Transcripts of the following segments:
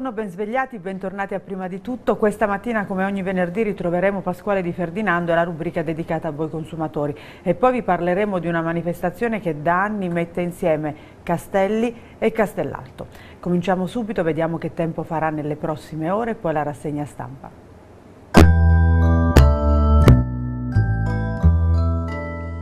Buongiorno, ben svegliati, bentornati a Prima di Tutto. Questa mattina, come ogni venerdì, ritroveremo Pasquale Di Ferdinando e la rubrica dedicata a voi consumatori. E poi vi parleremo di una manifestazione che da anni mette insieme Castelli e Castellalto. Cominciamo subito, vediamo che tempo farà nelle prossime ore e poi la rassegna stampa.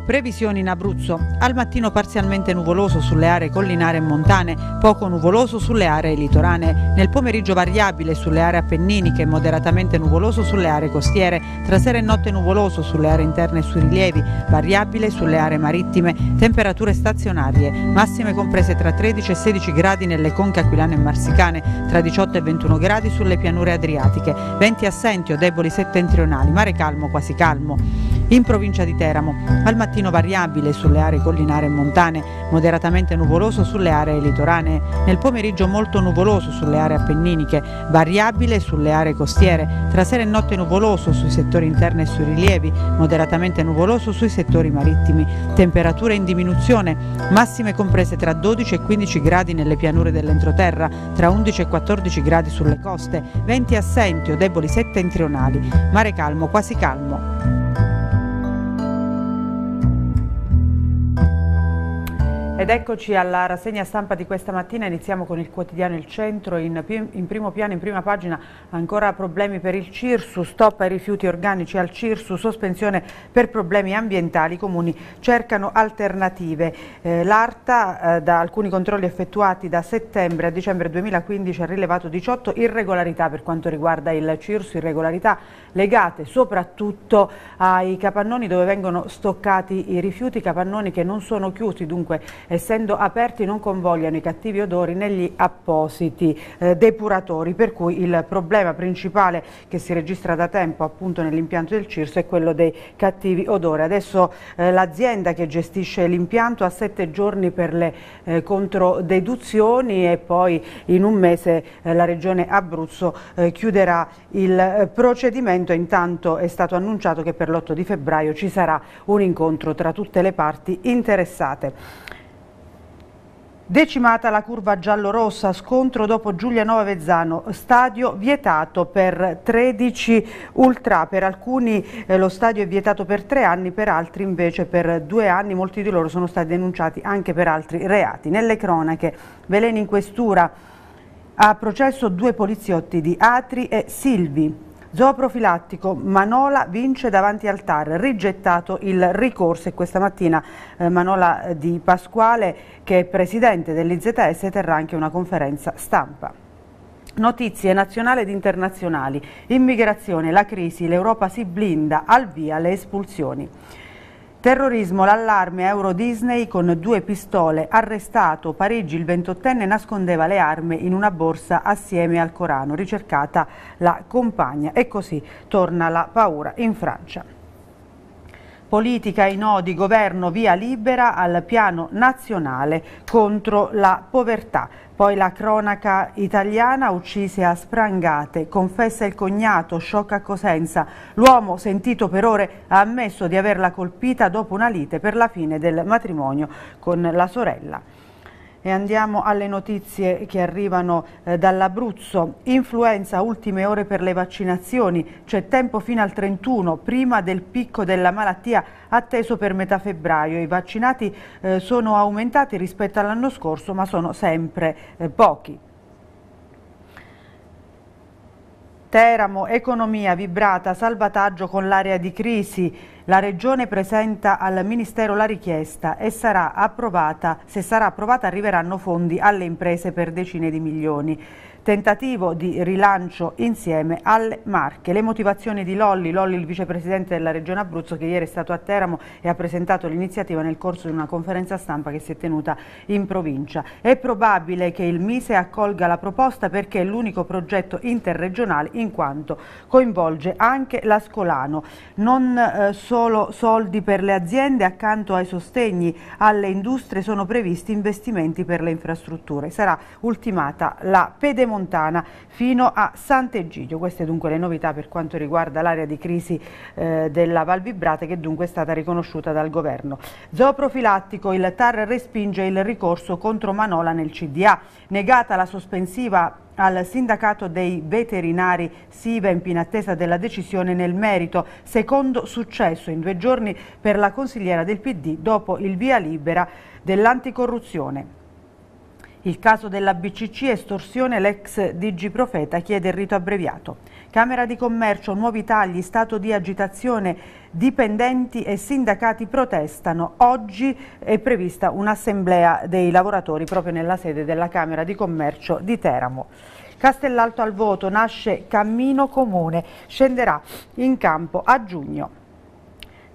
Previsioni in Abruzzo. Al mattino parzialmente nuvoloso sulle aree collinare e montane, poco nuvoloso sulle aree litorane. Nel pomeriggio variabile sulle aree appenniniche, moderatamente nuvoloso sulle aree costiere. Tra sera e notte nuvoloso sulle aree interne e sui rilievi, variabile sulle aree marittime. Temperature stazionarie, massime comprese tra 13 e 16 gradi nelle conche aquilane e marsicane, tra 18 e 21 gradi sulle pianure adriatiche. Venti assenti o deboli settentrionali, mare calmo quasi calmo. In provincia di Teramo, al mattino mattino variabile sulle aree collinare e montane, moderatamente nuvoloso sulle aree litoranee, nel pomeriggio molto nuvoloso sulle aree appenniniche, variabile sulle aree costiere, tra sera e notte nuvoloso sui settori interni e sui rilievi, moderatamente nuvoloso sui settori marittimi, temperature in diminuzione, massime comprese tra 12 e 15 gradi nelle pianure dell'entroterra, tra 11 e 14 gradi sulle coste, venti assenti o deboli settentrionali, mare calmo, quasi calmo. Ed eccoci alla rassegna stampa di questa mattina, iniziamo con il quotidiano Il Centro, in, in, primo piano, in prima pagina, ancora problemi per il CIRSU, stop ai rifiuti organici al CIRSU, sospensione per problemi ambientali, i comuni cercano alternative. Eh, L'ARTA, eh, da alcuni controlli effettuati da settembre a dicembre 2015, ha rilevato 18 irregolarità per quanto riguarda il CIRSU, irregolarità legate soprattutto ai capannoni dove vengono stoccati i rifiuti, capannoni che non sono chiusi, dunque essendo aperti non convogliano i cattivi odori negli appositi eh, depuratori, per cui il problema principale che si registra da tempo appunto nell'impianto del Cirso è quello dei cattivi odori. Adesso eh, l'azienda che gestisce l'impianto ha sette giorni per le eh, controdeduzioni e poi in un mese eh, la Regione Abruzzo eh, chiuderà il eh, procedimento. Intanto è stato annunciato che per l'8 di febbraio ci sarà un incontro tra tutte le parti interessate. Decimata la curva giallo-rossa, scontro dopo Giulianova Vezzano, stadio vietato per 13 ultra, per alcuni eh, lo stadio è vietato per tre anni, per altri invece per due anni, molti di loro sono stati denunciati anche per altri reati. Nelle cronache, veleni in questura, ha processo due poliziotti di Atri e Silvi, Zooprofilattico, Manola vince davanti al TAR, rigettato il ricorso e questa mattina eh, Manola eh, Di Pasquale, che è presidente dell'IZS, terrà anche una conferenza stampa. Notizie nazionali ed internazionali, immigrazione, la crisi, l'Europa si blinda, al via le espulsioni. Terrorismo, l'allarme a Euro Disney con due pistole. Arrestato, Parigi, il 28enne nascondeva le armi in una borsa assieme al Corano. Ricercata la compagna. E così torna la paura in Francia. Politica i nodi, governo via libera al piano nazionale contro la povertà. Poi la cronaca italiana uccise a Sprangate, confessa il cognato, sciocca Cosenza. L'uomo sentito per ore ha ammesso di averla colpita dopo una lite per la fine del matrimonio con la sorella. E andiamo alle notizie che arrivano eh, dall'Abruzzo. Influenza, ultime ore per le vaccinazioni. C'è tempo fino al 31, prima del picco della malattia atteso per metà febbraio. I vaccinati eh, sono aumentati rispetto all'anno scorso, ma sono sempre eh, pochi. Teramo, economia vibrata, salvataggio con l'area di crisi. La Regione presenta al Ministero la richiesta e sarà approvata. Se sarà approvata arriveranno fondi alle imprese per decine di milioni tentativo di rilancio insieme alle Marche. Le motivazioni di Lolli, Lolli il vicepresidente della Regione Abruzzo che ieri è stato a Teramo e ha presentato l'iniziativa nel corso di una conferenza stampa che si è tenuta in provincia. È probabile che il Mise accolga la proposta perché è l'unico progetto interregionale in quanto coinvolge anche l'Ascolano. Non eh, solo soldi per le aziende, accanto ai sostegni alle industrie sono previsti investimenti per le infrastrutture. Sarà ultimata la pedemozione Montana fino a Sant'Egidio. Queste dunque le novità per quanto riguarda l'area di crisi eh, della Val Vibrate che dunque è stata riconosciuta dal governo. Zooprofilattico, il TAR respinge il ricorso contro Manola nel CDA. Negata la sospensiva al sindacato dei veterinari Sivemp in attesa della decisione nel merito. Secondo successo in due giorni per la consigliera del PD dopo il via libera dell'anticorruzione. Il caso della BCC estorsione l'ex DG Profeta chiede il rito abbreviato. Camera di Commercio, nuovi tagli, stato di agitazione, dipendenti e sindacati protestano. Oggi è prevista un'assemblea dei lavoratori proprio nella sede della Camera di Commercio di Teramo. Castellalto al voto nasce Cammino Comune, scenderà in campo a giugno.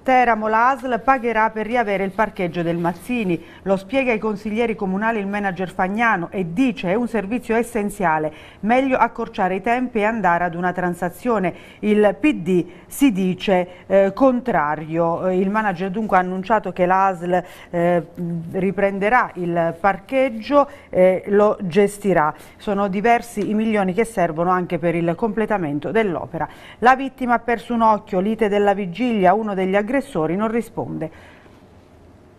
Teramo l'ASL pagherà per riavere il parcheggio del Mazzini. Lo spiega ai consiglieri comunali il manager Fagnano e dice è un servizio essenziale. Meglio accorciare i tempi e andare ad una transazione. Il PD si dice eh, contrario. Eh, il manager dunque ha annunciato che l'ASL eh, riprenderà il parcheggio e lo gestirà. Sono diversi i milioni che servono anche per il completamento dell'opera. La vittima ha perso un occhio, lite della vigilia, uno degli aggressori non risponde.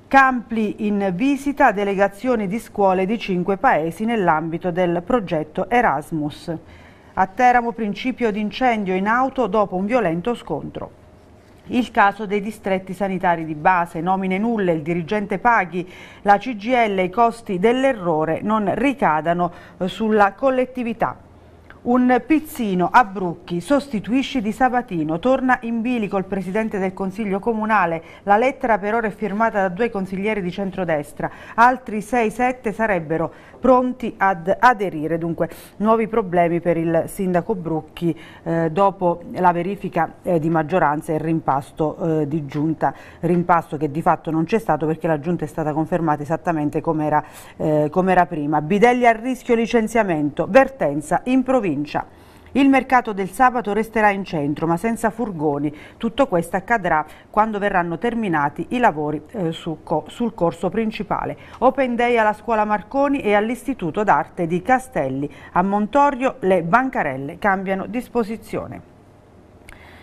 Campli in visita delegazioni di scuole di cinque paesi nell'ambito del progetto Erasmus. A Teramo principio di incendio in auto dopo un violento scontro. Il caso dei distretti sanitari di base, nomine nulle, il dirigente paghi, la CGL, i costi dell'errore non ricadano eh, sulla collettività. Un pizzino a Brucchi, sostituisci di Sabatino, torna in bili col presidente del Consiglio Comunale, la lettera per ora è firmata da due consiglieri di centrodestra, altri 6-7 sarebbero pronti ad aderire. Dunque nuovi problemi per il sindaco Brucchi eh, dopo la verifica eh, di maggioranza e il rimpasto eh, di giunta, rimpasto che di fatto non c'è stato perché la giunta è stata confermata esattamente come era, eh, come era prima. Bidelli a rischio licenziamento, vertenza in provincia. Il mercato del sabato resterà in centro ma senza furgoni. Tutto questo accadrà quando verranno terminati i lavori eh, su co sul corso principale. Open day alla scuola Marconi e all'Istituto d'arte di Castelli. A Montorio le bancarelle cambiano disposizione.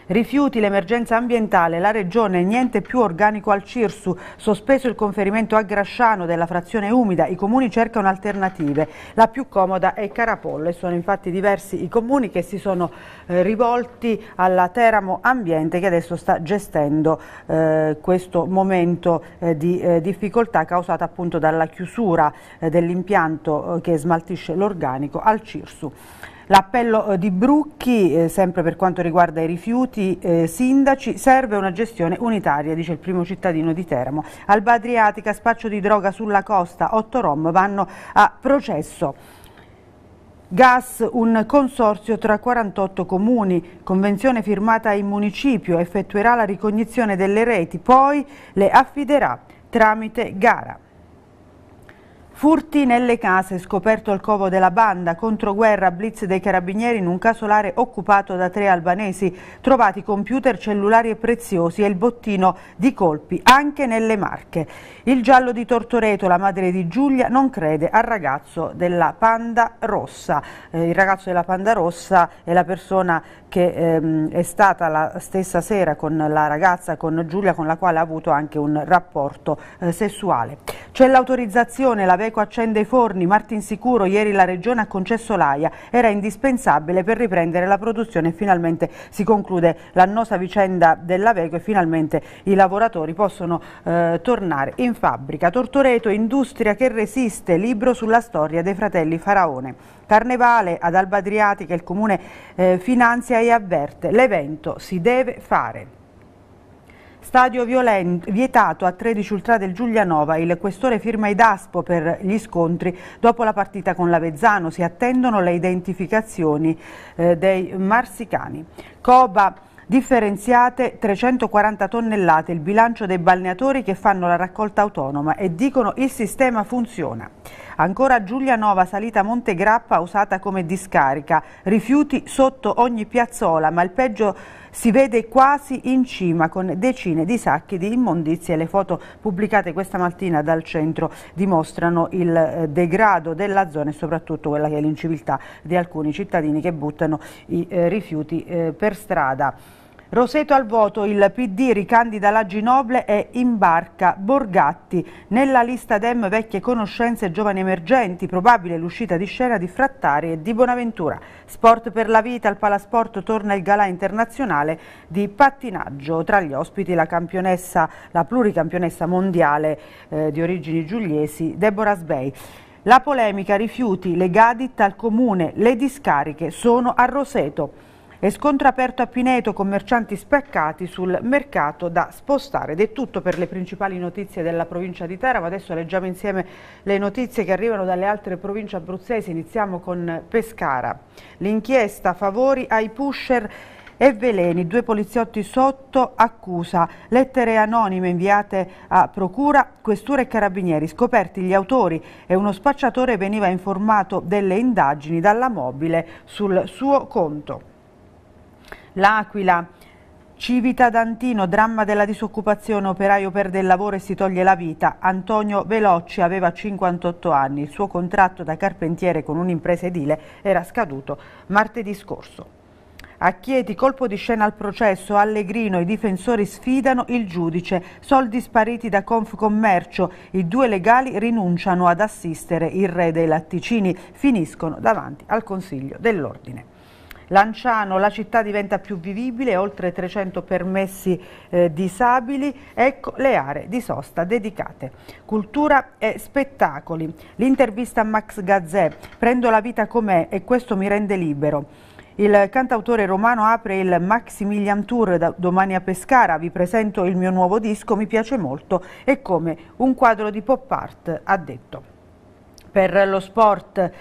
Rifiuti l'emergenza ambientale, la regione niente più organico al Cirsu, sospeso il conferimento a Grasciano della frazione umida, i comuni cercano alternative, la più comoda è Carapollo e sono infatti diversi i comuni che si sono eh, rivolti alla Teramo Ambiente che adesso sta gestendo eh, questo momento eh, di eh, difficoltà causata appunto dalla chiusura eh, dell'impianto eh, che smaltisce l'organico al Cirsu. L'appello eh, di Brucchi, eh, sempre per quanto riguarda i rifiuti, eh, sindaci, serve una gestione unitaria, dice il primo cittadino di Teramo. Alba Adriatica, spaccio di droga sulla costa, 8 rom vanno a processo. Gas, un consorzio tra 48 comuni, convenzione firmata in municipio, effettuerà la ricognizione delle reti, poi le affiderà tramite gara. Furti nelle case, scoperto il covo della banda, controguerra, blitz dei carabinieri in un casolare occupato da tre albanesi, trovati computer, cellulari e preziosi e il bottino di colpi anche nelle marche. Il giallo di Tortoreto, la madre di Giulia, non crede al ragazzo della Panda Rossa. Eh, il ragazzo della Panda Rossa è la persona che ehm, è stata la stessa sera con la ragazza, con Giulia, con la quale ha avuto anche un rapporto eh, sessuale. C'è l'autorizzazione, la vecchia Iveco accende i forni, Martin Sicuro ieri la regione ha concesso l'AIA, era indispensabile per riprendere la produzione e finalmente si conclude l'annosa vicenda dell'Aveco e finalmente i lavoratori possono eh, tornare in fabbrica. Tortoreto, industria che resiste, libro sulla storia dei fratelli Faraone. Carnevale ad Alba Adriatica il comune eh, finanzia e avverte, l'evento si deve fare. Stadio violento, vietato a 13 ultra del Giulianova, il questore firma i DASPO per gli scontri dopo la partita con l'Avezzano, si attendono le identificazioni eh, dei marsicani. Coba differenziate 340 tonnellate, il bilancio dei balneatori che fanno la raccolta autonoma e dicono il sistema funziona. Ancora Giulianova, salita Monte Grappa, usata come discarica. Rifiuti sotto ogni piazzola, ma il peggio si vede quasi in cima con decine di sacchi di immondizie. Le foto pubblicate questa mattina dal centro dimostrano il eh, degrado della zona e soprattutto quella che è l'inciviltà di alcuni cittadini che buttano i eh, rifiuti eh, per strada. Roseto al voto, il PD ricandida la Ginoble e imbarca Borgatti. Nella lista DEM vecchie conoscenze e giovani emergenti, probabile l'uscita di scena di Frattari e di Bonaventura. Sport per la vita, al Palasport torna il gala internazionale di pattinaggio. Tra gli ospiti la campionessa, la pluricampionessa mondiale eh, di origini giuliesi, Deborah Sbei. La polemica rifiuti, le gadit al comune, le discariche sono a Roseto. E scontro aperto a Pineto, commercianti spaccati sul mercato da spostare. Ed è tutto per le principali notizie della provincia di Teramo. Adesso leggiamo insieme le notizie che arrivano dalle altre province abruzzesi. Iniziamo con Pescara. L'inchiesta favori ai pusher e veleni, due poliziotti sotto accusa, lettere anonime inviate a procura, questura e carabinieri, scoperti gli autori e uno spacciatore veniva informato delle indagini dalla mobile sul suo conto. L'Aquila, Civita Dantino, dramma della disoccupazione, operaio perde il lavoro e si toglie la vita. Antonio Velocci aveva 58 anni, il suo contratto da carpentiere con un'impresa edile era scaduto martedì scorso. A Chieti, colpo di scena al processo, Allegrino, i difensori sfidano il giudice, soldi spariti da Confcommercio, i due legali rinunciano ad assistere il re dei latticini, finiscono davanti al Consiglio dell'Ordine. Lanciano, la città diventa più vivibile, oltre 300 permessi eh, disabili, ecco le aree di sosta dedicate. Cultura e spettacoli. L'intervista a Max Gazzè, prendo la vita com'è e questo mi rende libero. Il cantautore romano apre il Maximilian Tour domani a Pescara. Vi presento il mio nuovo disco, mi piace molto, è come un quadro di pop art, ha detto. Per lo sport...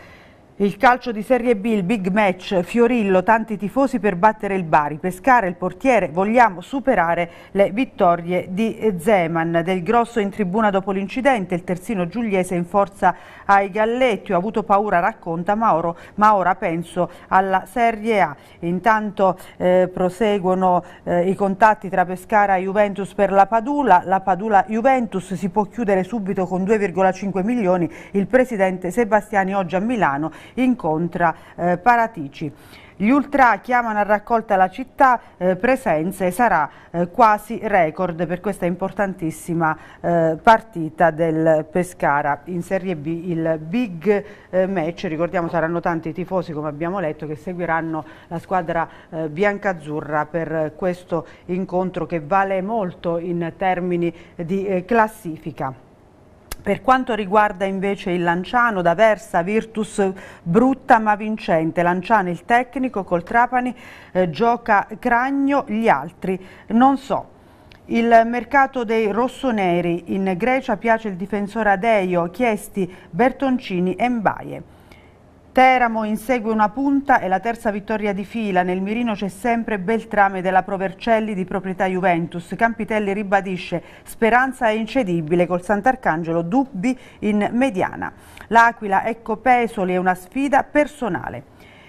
Il calcio di Serie B, il big match, Fiorillo, tanti tifosi per battere il Bari, pescare il portiere, vogliamo superare le vittorie di Zeman. Del Grosso in tribuna dopo l'incidente, il terzino giuliese in forza ai Galletti, ho avuto paura, racconta Mauro, ma ora penso alla Serie A. Intanto eh, proseguono eh, i contatti tra Pescara e Juventus per la Padula, la Padula Juventus si può chiudere subito con 2,5 milioni, il presidente Sebastiani oggi a Milano incontra eh, Paratici. Gli ultra chiamano a raccolta la città, eh, presenze sarà eh, quasi record per questa importantissima eh, partita del Pescara. In Serie B il big eh, match, ricordiamo saranno tanti i tifosi come abbiamo letto che seguiranno la squadra eh, biancazzurra per questo incontro che vale molto in termini di eh, classifica. Per quanto riguarda invece il Lanciano, da Versa, Virtus brutta ma vincente, Lanciano il tecnico, col Trapani eh, gioca Cragno, gli altri non so. Il mercato dei rossoneri, in Grecia piace il difensore Adeio, Chiesti, Bertoncini e Mbaie. Teramo insegue una punta e la terza vittoria di fila. Nel mirino c'è sempre Beltrame della Provercelli di proprietà Juventus. Campitelli ribadisce speranza è incedibile col Sant'Arcangelo dubbi in mediana. L'Aquila ecco Pesoli è una sfida personale.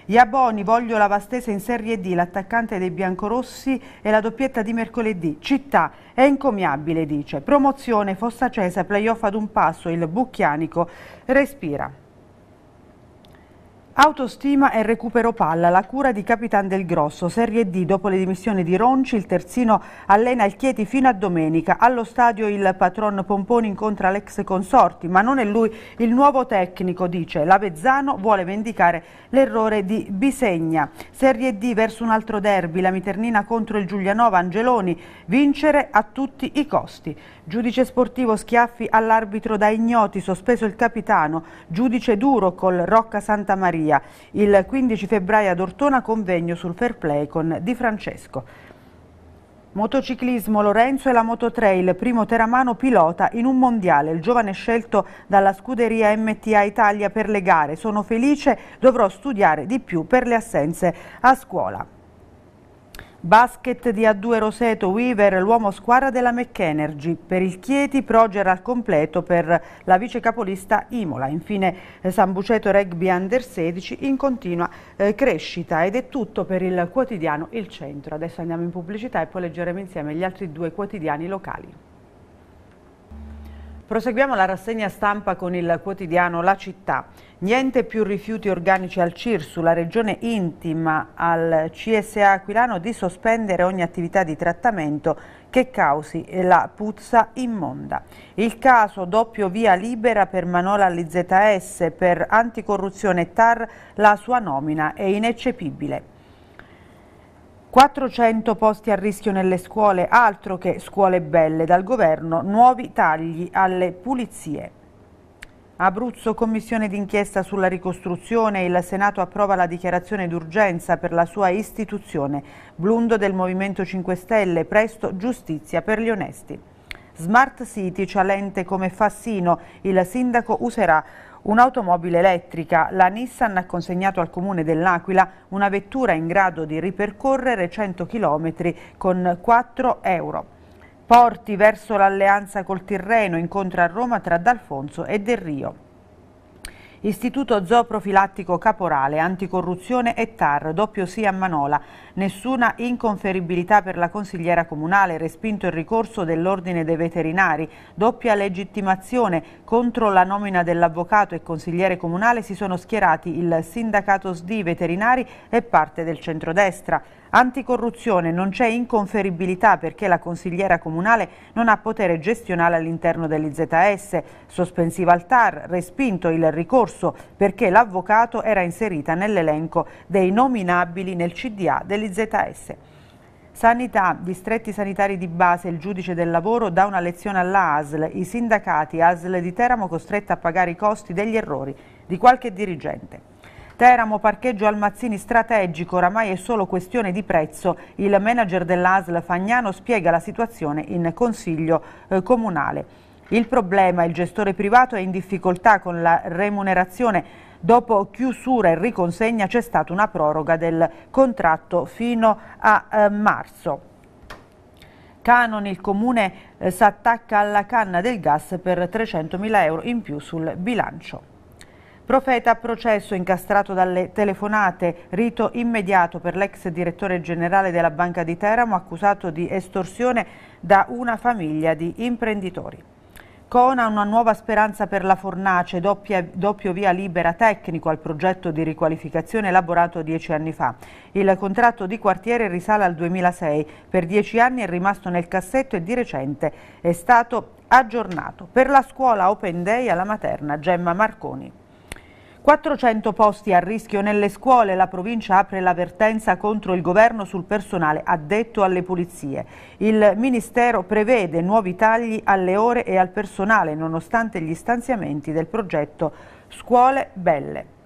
Iaboni, voglio la Vastese in Serie D, l'attaccante dei biancorossi e la doppietta di mercoledì. Città è incomiabile, dice. Promozione, Fossa Cesa, playoff ad un passo, il Bucchianico respira. Autostima e recupero palla, la cura di Capitan del Grosso, Serie D dopo le dimissioni di Ronci, il terzino allena il Chieti fino a domenica. Allo stadio il patron Pomponi incontra l'ex consorti, ma non è lui il nuovo tecnico, dice. L'Avezzano vuole vendicare l'errore di Bisegna. Serie D verso un altro derby, la Miternina contro il Giulianova, Angeloni, vincere a tutti i costi. Giudice sportivo schiaffi all'arbitro da ignoti, sospeso il capitano, giudice duro col Rocca Santa Maria. Il 15 febbraio ad Ortona convegno sul fair play con Di Francesco. Motociclismo Lorenzo e la Mototrail, primo teramano pilota in un mondiale. Il giovane scelto dalla scuderia MTA Italia per le gare. Sono felice, dovrò studiare di più per le assenze a scuola. Basket di A2 Roseto Weaver, l'uomo squadra della McEnergy. Per il Chieti, Proger al completo per la vice capolista Imola. Infine eh, San Buceto Rugby Under 16 in continua eh, crescita. Ed è tutto per il quotidiano Il Centro. Adesso andiamo in pubblicità e poi leggeremo insieme gli altri due quotidiani locali. Proseguiamo la rassegna stampa con il quotidiano La Città. Niente più rifiuti organici al CIRSU, la regione intima al CSA Aquilano di sospendere ogni attività di trattamento che causi la puzza immonda. Il caso doppio via libera per Manola all'IZS per anticorruzione TAR, la sua nomina è ineccepibile. 400 posti a rischio nelle scuole, altro che scuole belle dal governo, nuovi tagli alle pulizie. Abruzzo, commissione d'inchiesta sulla ricostruzione, il Senato approva la dichiarazione d'urgenza per la sua istituzione. Blundo del Movimento 5 Stelle, presto giustizia per gli onesti. Smart City, cialente come Fassino, il sindaco userà un'automobile elettrica. La Nissan ha consegnato al comune dell'Aquila una vettura in grado di ripercorrere 100 km con 4 euro. Porti verso l'alleanza col Tirreno, incontro a Roma tra D'Alfonso e Del Rio. Istituto Zooprofilattico Caporale, Anticorruzione e TAR, doppio sì a Manola. Nessuna inconferibilità per la consigliera comunale, respinto il ricorso dell'Ordine dei Veterinari, doppia legittimazione contro la nomina dell'avvocato e consigliere comunale si sono schierati il sindacato SDI veterinari e parte del centrodestra. Anticorruzione, non c'è inconferibilità perché la consigliera comunale non ha potere gestionale all'interno dell'IZS, sospensiva al TAR, respinto il ricorso perché l'avvocato era inserita nell'elenco dei nominabili nel CDA dell'IZS. Sanità, distretti sanitari di base, il giudice del lavoro dà una lezione alla ASL, i sindacati ASL di Teramo costretti a pagare i costi degli errori di qualche dirigente. Teramo parcheggio Almazzini strategico, oramai è solo questione di prezzo. Il manager dell'ASL Fagnano spiega la situazione in consiglio eh, comunale. Il problema, il gestore privato è in difficoltà con la remunerazione. Dopo chiusura e riconsegna c'è stata una proroga del contratto fino a eh, marzo. Canon, il comune eh, attacca alla canna del gas per 300.000 euro in più sul bilancio. Profeta processo incastrato dalle telefonate, rito immediato per l'ex direttore generale della Banca di Teramo accusato di estorsione da una famiglia di imprenditori. Cona una nuova speranza per la Fornace, doppia, doppio via libera tecnico al progetto di riqualificazione elaborato dieci anni fa. Il contratto di quartiere risale al 2006, per dieci anni è rimasto nel cassetto e di recente è stato aggiornato. Per la scuola Open Day alla materna Gemma Marconi. 400 posti a rischio nelle scuole, la provincia apre l'avvertenza contro il governo sul personale addetto alle pulizie. Il Ministero prevede nuovi tagli alle ore e al personale nonostante gli stanziamenti del progetto Scuole Belle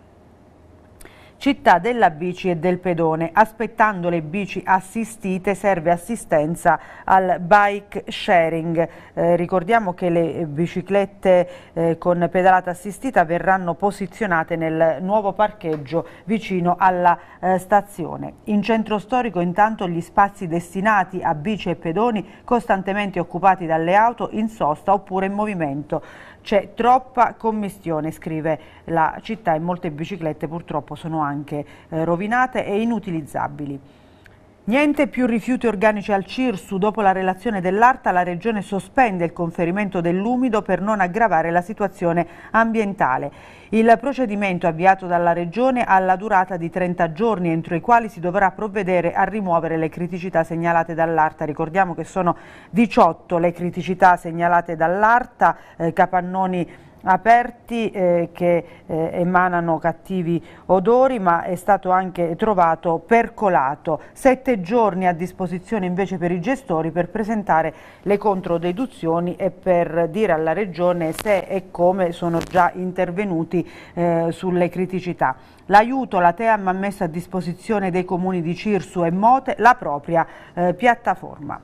città della bici e del pedone. Aspettando le bici assistite serve assistenza al bike sharing. Eh, ricordiamo che le biciclette eh, con pedalata assistita verranno posizionate nel nuovo parcheggio vicino alla eh, stazione. In centro storico intanto gli spazi destinati a bici e pedoni costantemente occupati dalle auto in sosta oppure in movimento c'è troppa commistione, scrive la città e molte biciclette purtroppo sono anche eh, rovinate e inutilizzabili. Niente più rifiuti organici al Cirsu. Dopo la relazione dell'Arta, la Regione sospende il conferimento dell'umido per non aggravare la situazione ambientale. Il procedimento avviato dalla Regione ha la durata di 30 giorni, entro i quali si dovrà provvedere a rimuovere le criticità segnalate dall'Arta. Ricordiamo che sono 18 le criticità segnalate dall'Arta, eh, capannoni aperti eh, che eh, emanano cattivi odori ma è stato anche trovato percolato. Sette giorni a disposizione invece per i gestori per presentare le controdeduzioni e per dire alla Regione se e come sono già intervenuti eh, sulle criticità. L'aiuto la TEAM ha messo a disposizione dei comuni di Cirsu e Mote la propria eh, piattaforma.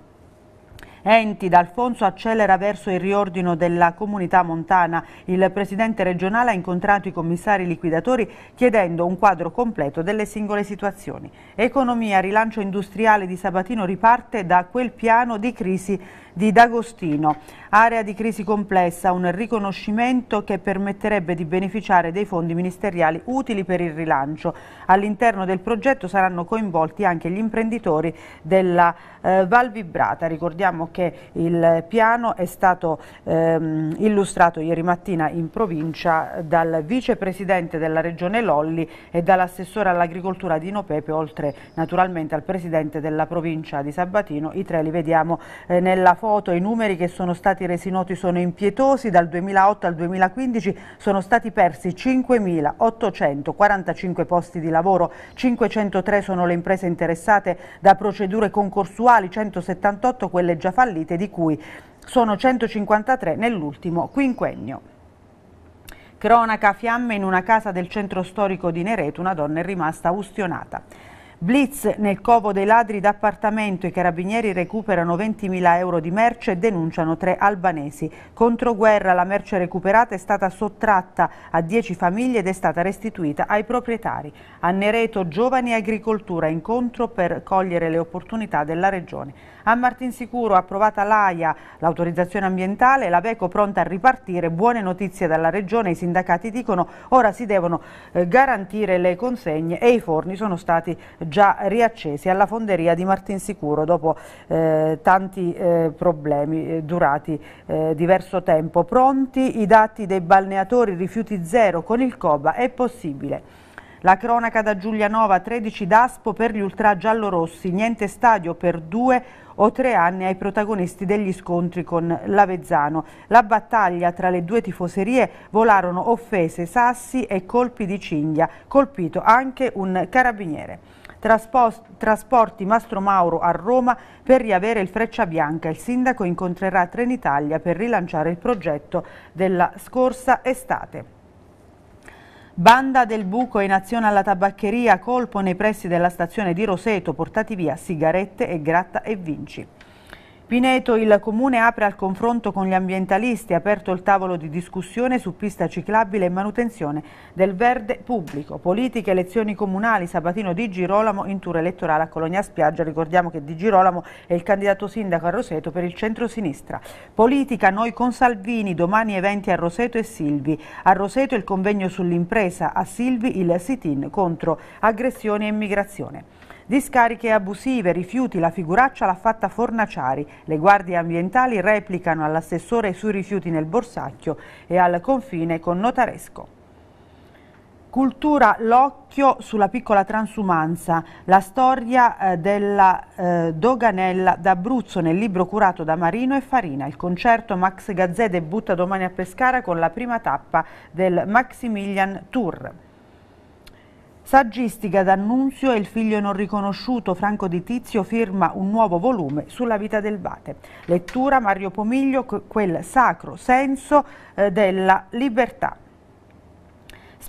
Enti D'Alfonso accelera verso il riordino della comunità montana. Il presidente regionale ha incontrato i commissari liquidatori chiedendo un quadro completo delle singole situazioni. Economia, rilancio industriale di Sabatino riparte da quel piano di crisi di D'Agostino. Area di crisi complessa, un riconoscimento che permetterebbe di beneficiare dei fondi ministeriali utili per il rilancio. All'interno del progetto saranno coinvolti anche gli imprenditori della eh, Val Vibrata. Ricordiamo che il piano è stato ehm, illustrato ieri mattina in provincia dal vicepresidente della regione Lolli e dall'assessore all'agricoltura Dino Pepe, oltre naturalmente al presidente della provincia di Sabatino. I tre li vediamo eh, nella foto, i numeri che sono stati resi noti sono impietosi, dal 2008 al 2015 sono stati persi 5.845 posti di lavoro, 503 sono le imprese interessate da procedure concorsuali attuali 178 quelle già fallite, di cui sono 153 nell'ultimo quinquennio. Cronaca fiamme in una casa del centro storico di Nereto, una donna è rimasta ustionata. Blitz nel covo dei ladri d'appartamento, i carabinieri recuperano 20.000 euro di merce e denunciano tre albanesi. Controguerra, la merce recuperata è stata sottratta a 10 famiglie ed è stata restituita ai proprietari. A Nereto, giovani agricoltura, incontro per cogliere le opportunità della regione. A Martinsicuro approvata l'AIA, l'autorizzazione ambientale, la Veco pronta a ripartire, buone notizie dalla Regione, i sindacati dicono ora si devono eh, garantire le consegne e i forni sono stati già riaccesi alla fonderia di Martinsicuro dopo eh, tanti eh, problemi eh, durati eh, diverso tempo. Pronti i dati dei balneatori rifiuti zero con il COBA, è possibile. La cronaca da Giulianova, 13 d'aspo per gli ultra giallorossi, niente stadio per due o tre anni ai protagonisti degli scontri con l'Avezzano. La battaglia tra le due tifoserie volarono offese, sassi e colpi di cinghia, colpito anche un carabiniere. Trasporti Mastro Mauro a Roma per riavere il Freccia Bianca. Il sindaco incontrerà Trenitalia per rilanciare il progetto della scorsa estate. Banda del Buco in azione alla tabaccheria, colpo nei pressi della stazione di Roseto, portati via sigarette e gratta e vinci. Pineto, il comune apre al confronto con gli ambientalisti, è aperto il tavolo di discussione su pista ciclabile e manutenzione del verde pubblico. Politiche, elezioni comunali, Sabatino Di Girolamo in tour elettorale a Colonia Spiaggia. Ricordiamo che Di Girolamo è il candidato sindaco a Roseto per il centro-sinistra. Politica, noi con Salvini, domani eventi a Roseto e Silvi. A Roseto il convegno sull'impresa, a Silvi il sit-in contro aggressione e immigrazione. Discariche abusive, rifiuti, la figuraccia l'ha fatta Fornaciari. Le guardie ambientali replicano all'assessore sui rifiuti nel Borsacchio e al confine con Notaresco. Cultura l'occhio sulla piccola transumanza, la storia eh, della eh, Doganella d'Abruzzo nel libro curato da Marino e Farina. Il concerto Max Gazzè debutta domani a Pescara con la prima tappa del Maximilian Tour. Saggistica d'Annunzio e il figlio non riconosciuto Franco Di Tizio firma un nuovo volume sulla vita del Vate. Lettura Mario Pomiglio, quel sacro senso eh, della libertà.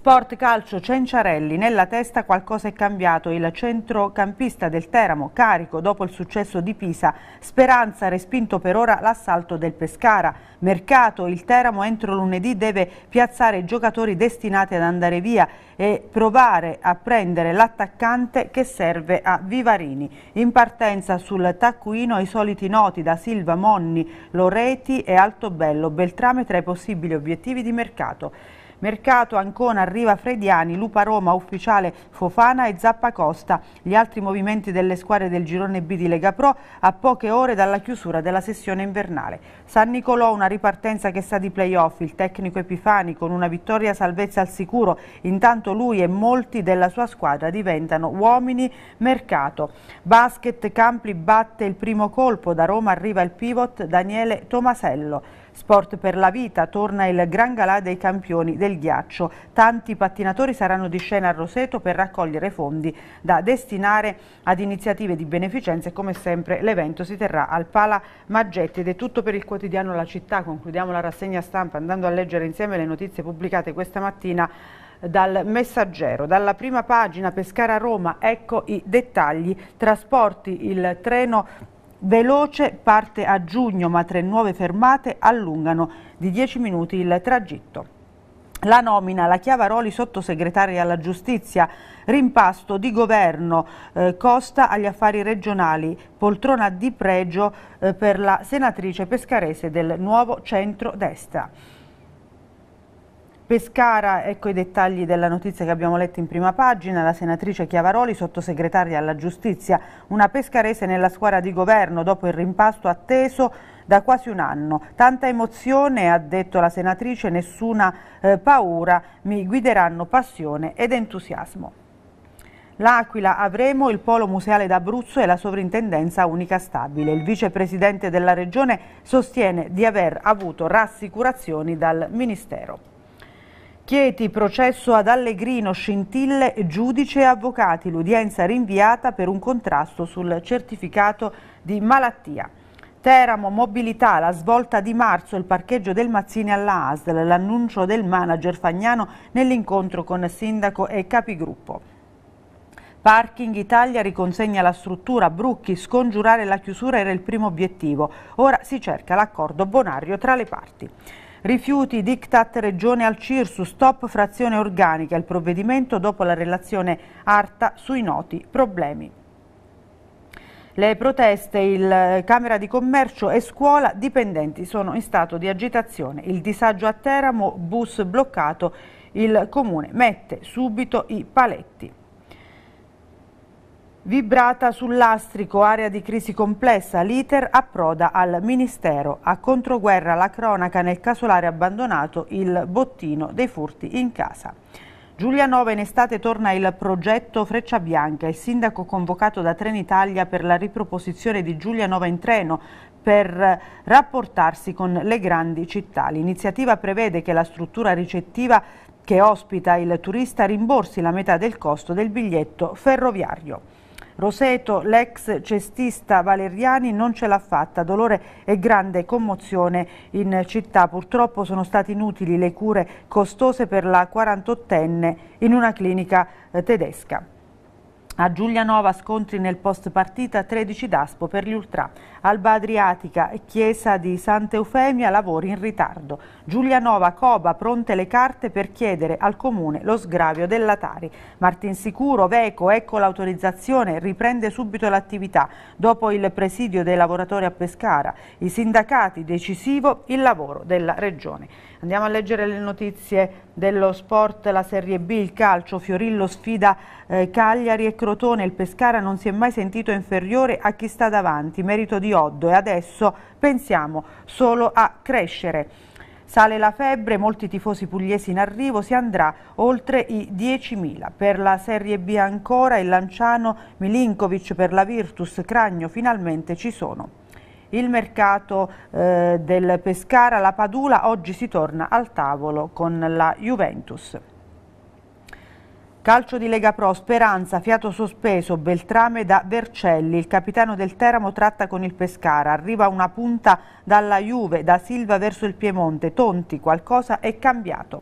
Sport Calcio Cenciarelli, nella testa qualcosa è cambiato, il centrocampista del Teramo carico dopo il successo di Pisa, Speranza ha respinto per ora l'assalto del Pescara, Mercato, il Teramo entro lunedì deve piazzare i giocatori destinati ad andare via e provare a prendere l'attaccante che serve a Vivarini, in partenza sul taccuino i soliti noti da Silva Monni, Loreti e Altobello, Beltrame tra i possibili obiettivi di mercato. Mercato, Ancona, Riva Frediani, Lupa Roma, Ufficiale Fofana e Zappa Costa. Gli altri movimenti delle squadre del girone B di Lega Pro a poche ore dalla chiusura della sessione invernale. San Nicolò una ripartenza che sta di playoff, il tecnico Epifani con una vittoria salvezza al sicuro, intanto lui e molti della sua squadra diventano uomini mercato. Basket Campli batte il primo colpo, da Roma arriva il pivot Daniele Tomasello. Sport per la vita, torna il Gran Galà dei campioni del ghiaccio. Tanti pattinatori saranno di scena a Roseto per raccogliere fondi da destinare ad iniziative di beneficenza e come sempre l'evento si terrà al Pala Maggetti ed è tutto per il quotidiano La Città. Concludiamo la rassegna stampa andando a leggere insieme le notizie pubblicate questa mattina dal messaggero. Dalla prima pagina Pescara-Roma, ecco i dettagli. Trasporti, il treno veloce parte a giugno, ma tre nuove fermate allungano di 10 minuti il tragitto. La nomina, la Chiavaroli sottosegretaria alla giustizia, rimpasto di governo, eh, costa agli affari regionali, poltrona di pregio eh, per la senatrice pescarese del nuovo centro-destra. Pescara, ecco i dettagli della notizia che abbiamo letto in prima pagina, la senatrice Chiavaroli, sottosegretaria alla giustizia, una pescarese nella squadra di governo dopo il rimpasto atteso da quasi un anno. Tanta emozione, ha detto la senatrice, nessuna eh, paura, mi guideranno passione ed entusiasmo. L'Aquila avremo il polo museale d'Abruzzo e la sovrintendenza unica stabile. Il vicepresidente della regione sostiene di aver avuto rassicurazioni dal Ministero. Chieti, processo ad Allegrino, scintille, giudice e avvocati, l'udienza rinviata per un contrasto sul certificato di malattia. Teramo, mobilità, la svolta di marzo, il parcheggio del Mazzini alla ASL, l'annuncio del manager Fagnano nell'incontro con sindaco e capigruppo. Parking Italia riconsegna la struttura, Brucchi, scongiurare la chiusura era il primo obiettivo, ora si cerca l'accordo bonario tra le parti. Rifiuti, diktat regione al Cirsu, stop frazione organica, il provvedimento dopo la relazione Arta sui noti problemi. Le proteste, il eh, Camera di Commercio e scuola dipendenti sono in stato di agitazione. Il disagio a Teramo, bus bloccato, il Comune mette subito i paletti. Vibrata sul lastrico, area di crisi complessa, l'iter approda al Ministero. A controguerra la cronaca nel casolare abbandonato, il bottino dei furti in casa. Giulianova in estate torna il progetto Freccia Bianca, il sindaco convocato da Trenitalia per la riproposizione di Giulianova in treno per rapportarsi con le grandi città. L'iniziativa prevede che la struttura ricettiva che ospita il turista rimborsi la metà del costo del biglietto ferroviario. Roseto, l'ex cestista Valeriani non ce l'ha fatta, dolore e grande commozione in città. Purtroppo sono state inutili le cure costose per la 48enne in una clinica eh, tedesca. A Giulianova scontri nel post partita 13 d'aspo per gli ultra. Alba Adriatica, e chiesa di Sant'Eufemia, lavori in ritardo. Giulianova, Coba, pronte le carte per chiedere al comune lo sgravio dell'Atari. Martin Sicuro, Veco, ecco l'autorizzazione, riprende subito l'attività. Dopo il presidio dei lavoratori a Pescara, i sindacati decisivo il lavoro della regione. Andiamo a leggere le notizie dello sport, la Serie B, il calcio, Fiorillo sfida eh, Cagliari e Crotone, il Pescara non si è mai sentito inferiore a chi sta davanti, merito di Oddo e adesso pensiamo solo a crescere. Sale la febbre, molti tifosi pugliesi in arrivo, si andrà oltre i 10.000. Per la Serie B ancora il Lanciano, Milinkovic per la Virtus, Cragno finalmente ci sono il mercato eh, del Pescara, la Padula, oggi si torna al tavolo con la Juventus. Calcio di Lega Pro, Speranza, fiato sospeso, Beltrame da Vercelli, il capitano del Teramo tratta con il Pescara, arriva una punta dalla Juve, da Silva verso il Piemonte, Tonti, qualcosa è cambiato.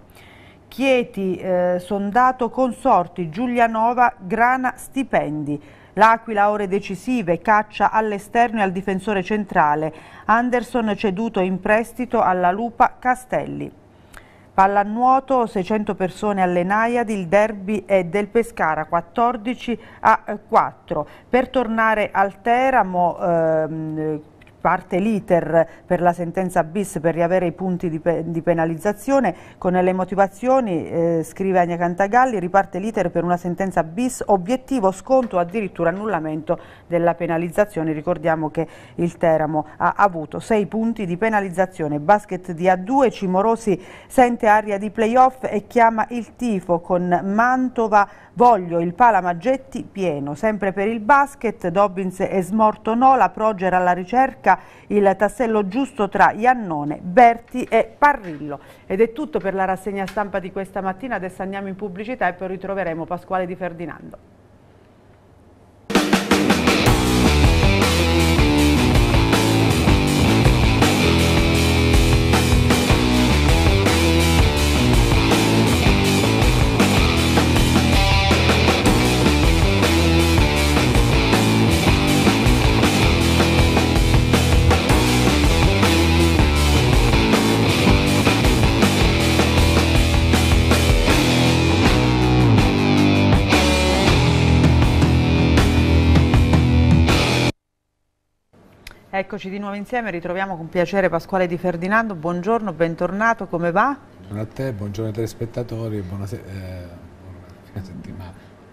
Chieti, eh, sondato consorti, Giulianova, Grana, stipendi. L'Aquila ore decisive, caccia all'esterno e al difensore centrale. Anderson ceduto in prestito alla Lupa Castelli. Pallanuoto, 600 persone alle Naiad, il derby è del Pescara 14 a 4. Eh, per tornare al Teramo... Ehm, parte l'iter per la sentenza bis per riavere i punti di, pe di penalizzazione, con le motivazioni, eh, scrive Agna Cantagalli, riparte l'iter per una sentenza bis, obiettivo sconto o addirittura annullamento della penalizzazione, ricordiamo che il Teramo ha avuto sei punti di penalizzazione, basket di A2, Cimorosi sente aria di playoff e chiama il tifo con Mantova Voglio il Palamaggetti pieno, sempre per il basket, Dobbins è smorto no, la Proger alla ricerca, il tassello giusto tra Iannone, Berti e Parrillo. Ed è tutto per la rassegna stampa di questa mattina, adesso andiamo in pubblicità e poi ritroveremo Pasquale Di Ferdinando. Eccoci di nuovo insieme, ritroviamo con piacere Pasquale Di Ferdinando, buongiorno, bentornato, come va? Buongiorno a te, buongiorno ai telespettatori, buona, eh, buona non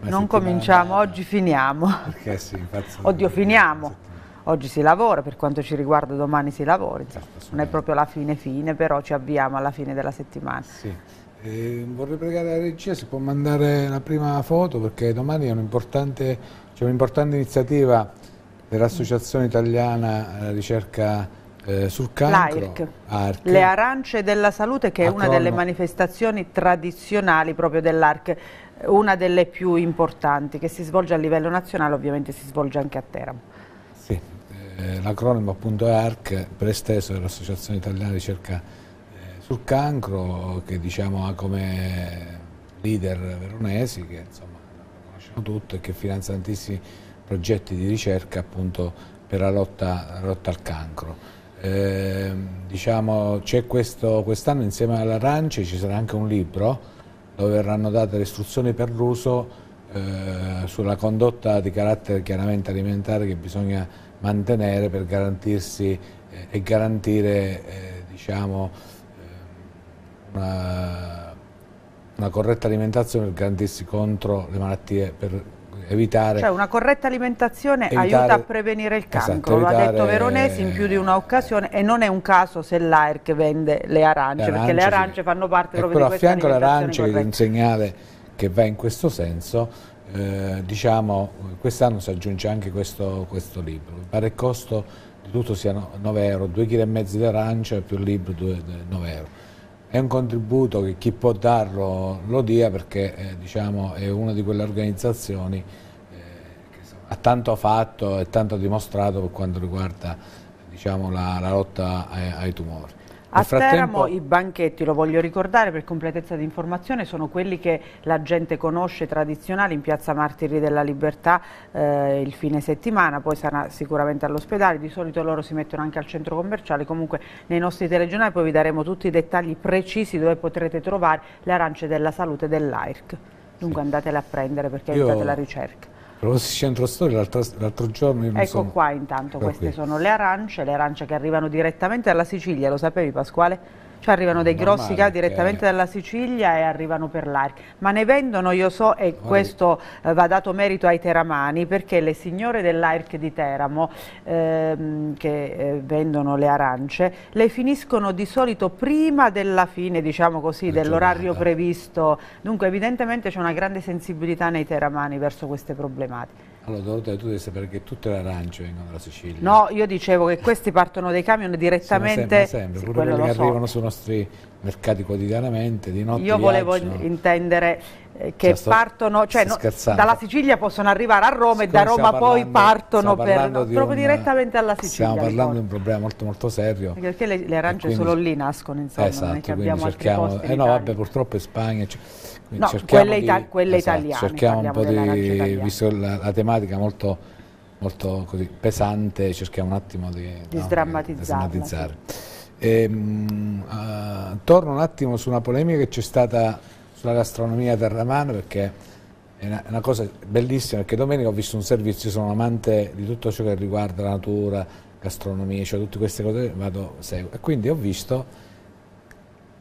settimana, cominciamo, oggi finiamo. Perché sì, infatti. Oddio, finiamo. Oggi si lavora, per quanto ci riguarda domani si lavora, certo, non è proprio la fine fine, però ci avviamo alla fine della settimana. Sì. Eh, vorrei pregare la regia se può mandare la prima foto perché domani c'è un'importante un iniziativa dell'Associazione Italiana eh, Ricerca eh, sul cancro, ARC. le arance della salute che è una delle manifestazioni tradizionali proprio dell'ARC, una delle più importanti che si svolge a livello nazionale, ovviamente si svolge anche a Teramo. Sì, eh, l'acronimo appunto è ARC, presteso dell'Associazione Italiana Ricerca eh, sul Cancro, che diciamo ha come leader veronesi, che insomma conosciamo tutti e che finanzia tantissimi progetti di ricerca appunto per la lotta, lotta al cancro. Eh, diciamo, c'è questo, quest'anno insieme all'Arance ci sarà anche un libro dove verranno date le istruzioni per l'uso eh, sulla condotta di carattere chiaramente alimentare che bisogna mantenere per garantirsi eh, e garantire eh, diciamo, ehm, una, una corretta alimentazione per garantirsi contro le malattie per evitare... Cioè una corretta alimentazione evitare, aiuta a prevenire il esatto, cancro, esatto, evitare, lo ha detto Veronesi in eh, più di una occasione e non è un caso se l'AIR che vende le arance, perché le arance sì. fanno parte ecco, proprio però di questa alimentazione Però a fianco all'arancia è un segnale che va in questo senso, eh, diciamo quest'anno si aggiunge anche questo, questo libro, mi pare il costo di tutto sia 9 euro, 2,5 kg di arancia più il libro 2, 9 euro è un contributo che chi può darlo lo dia perché eh, diciamo, è una di quelle organizzazioni eh, che ha tanto fatto e tanto dimostrato per quanto riguarda diciamo, la, la, lotta ai, ai tumori. A frattempo... Teramo i banchetti, lo voglio ricordare per completezza di informazione, sono quelli che la gente conosce tradizionali in piazza Martiri della Libertà eh, il fine settimana, poi sarà sicuramente all'ospedale, di solito loro si mettono anche al centro commerciale, comunque nei nostri telegiornali poi vi daremo tutti i dettagli precisi dove potrete trovare le arance della salute dell'AIRC. Dunque sì. andatela a prendere perché Io... aiutate la ricerca. Rossi Centro Storia l'altro giorno... ecco sono... qua intanto, ecco queste okay. sono le arance, le arance che arrivano direttamente dalla Sicilia, lo sapevi Pasquale? Cioè arrivano dei grossi cani direttamente eh. dalla Sicilia e arrivano per l'Arica. Ma ne vendono, io so, e oh, questo eh, va dato merito ai teramani, perché le signore dell'arc di Teramo, ehm, che eh, vendono le arance, le finiscono di solito prima della fine, diciamo così, dell'orario previsto. Dunque evidentemente c'è una grande sensibilità nei teramani verso queste problematiche. Allora Dorotea tu devi sapere che tutte le arance vengono dalla Sicilia. No, io dicevo che questi partono dai camion direttamente... Sono sempre, sempre. Sì, pure quelli che so. arrivano sui nostri mercati quotidianamente, di notte Io volevo viaggiano. intendere eh, che cioè, partono, cioè no, dalla Sicilia possono arrivare a Roma e da Roma parlando, poi partono per, no, proprio un, direttamente alla Sicilia. Stiamo parlando di un problema molto molto serio. Perché, le, le arance quindi, solo lì nascono, insomma, esatto, non è che esatto, abbiamo cerchiamo, altri posti eh no, vabbè, purtroppo in Spagna... Cioè, quindi no, quella, ita quella esatto, italiana. Cerchiamo un po' di, visto la, la tematica molto, molto così pesante, cerchiamo un attimo di, di no, sdrammatizzare. Ehm, uh, torno un attimo su una polemica che c'è stata sulla gastronomia terramana perché è una, una, cosa bellissima perché domenica ho visto un servizio, sono un amante di tutto ciò che riguarda la natura, gastronomia, cioè tutte queste cose, vado, seguo e quindi ho visto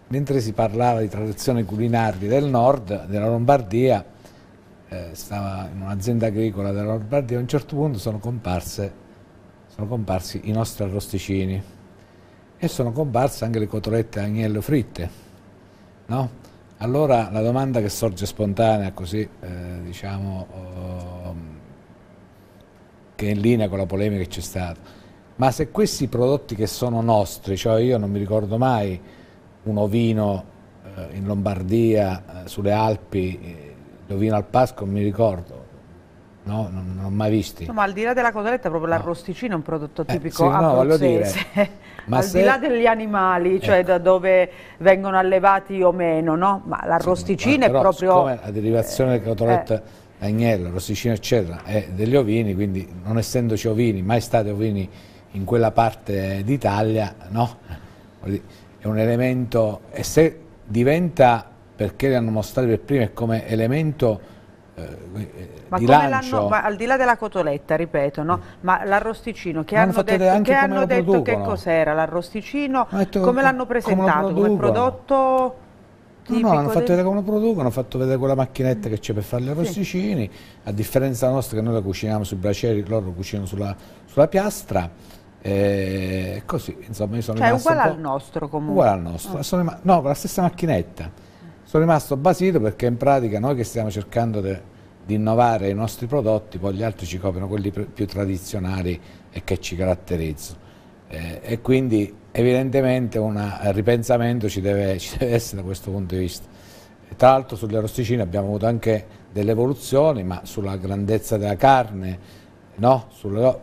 mentre si parlava di tradizioni culinarie del nord, della Lombardia, eh, stava in un'azienda agricola della Lombardia, a un certo punto sono, comparse, sono comparsi i nostri arrosticini e sono comparse anche le cotolette agnello fritte. No? Allora la domanda che sorge spontanea, così eh, diciamo, oh, che è in linea con la polemica che c'è stata, ma se questi prodotti che sono nostri, cioè io non mi ricordo mai un ovino eh, in Lombardia, eh, sulle Alpi, eh, l'ovino al Pasco, mi ricordo. No, non, non ho mai visti. No, ma al di là della cotoletta, proprio no. l'arrosticino è un prodotto tipico eh, sì, abruzzese. No, ma al se... di là degli animali, ecco. cioè ecco. da dove vengono allevati o meno, no? Ma l'arrosticino sì, è proprio... la derivazione eh, della cotoletta eh. agnello, arrosticino eccetera, è degli ovini, quindi non essendoci ovini, mai stati ovini in quella parte d'Italia, no? dire è un elemento e se diventa perché hanno mostrato per prima è come elemento eh, eh, ma di lancio. Ma al di là della cotoletta, ripeto, no? ma l'arrosticino, che hanno, hanno detto, che, hanno detto che cos'era l'arrosticino, come l'hanno presentato, come, come prodotto... No, no, hanno fatto vedere come lo producono, hanno fatto vedere quella macchinetta che c'è per fare gli arrosticini, sì. a differenza nostra che noi la cuciniamo sui bracieri, loro lo cucinano sulla, sulla piastra. Eh, così, insomma, io sono cioè, rimasto. Cioè, uguale al nostro comunque. Uguale al nostro, oh. no, con la stessa macchinetta. Sono rimasto basito perché in pratica noi che stiamo cercando di innovare i nostri prodotti, poi gli altri ci coprono quelli più tradizionali e che ci caratterizzano. Eh, e quindi evidentemente un eh, ripensamento ci deve, ci deve essere da questo punto di vista. Tra l'altro sulle rosticine abbiamo avuto anche delle evoluzioni, ma sulla grandezza della carne, no? Sulle,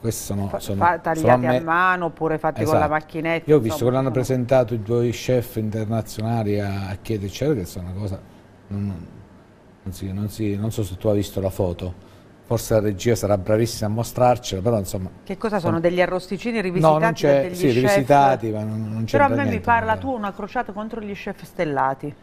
questi sono, sono Fa, tagliati sono a, me... a, mano oppure fatti esatto. con la esatto. macchinetta. Io ho visto insomma, che l'hanno presentato i due chef internazionali a, a Chieti che è una cosa... Non, non, si, non, si, non so se tu hai visto la foto forse la regia sarà bravissima a mostrarcela, però insomma... Che cosa sono, degli arrosticini rivisitati no, non sì, rivisitati, ma non, non c'è Però a me mi parla però. tu una crociata contro gli chef stellati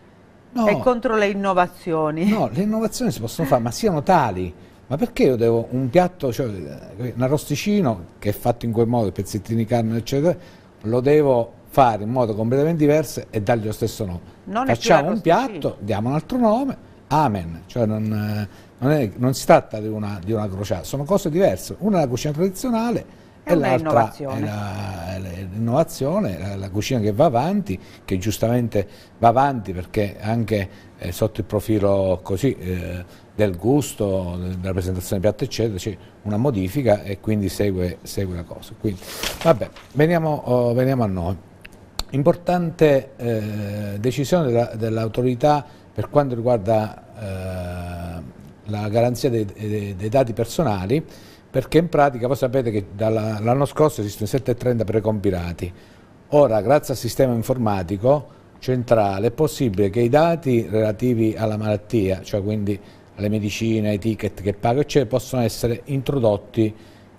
no, e contro le innovazioni. No, le innovazioni si possono fare, ma siano tali ma perché io devo un piatto, cioè, un arrosticino che è fatto in quel modo, pezzettini di carne eccetera, lo devo fare in modo completamente diverso e dargli lo stesso nome. Non Facciamo un piatto, diamo un altro nome, amen, cioè non, non, è, non si tratta di una, di una crociata, sono cose diverse, una è la cucina tradizionale è e l'altra è l'innovazione, la, la, la, cucina che va avanti, che giustamente va avanti perché anche eh, sotto il profilo così, eh, del gusto, della presentazione piatta eccetera, c'è una modifica e quindi segue, segue la cosa. Quindi, vabbè, veniamo, oh, veniamo, a noi. Importante eh, decisione dell'autorità per quanto riguarda eh, la garanzia dei, dei, dei dati personali perché in pratica voi sapete che dall'anno scorso esistono 730 precompilati, ora grazie al sistema informatico centrale è possibile che i dati relativi alla malattia, cioè quindi alle medicine, ai ticket che pago, eccetera, possono essere introdotti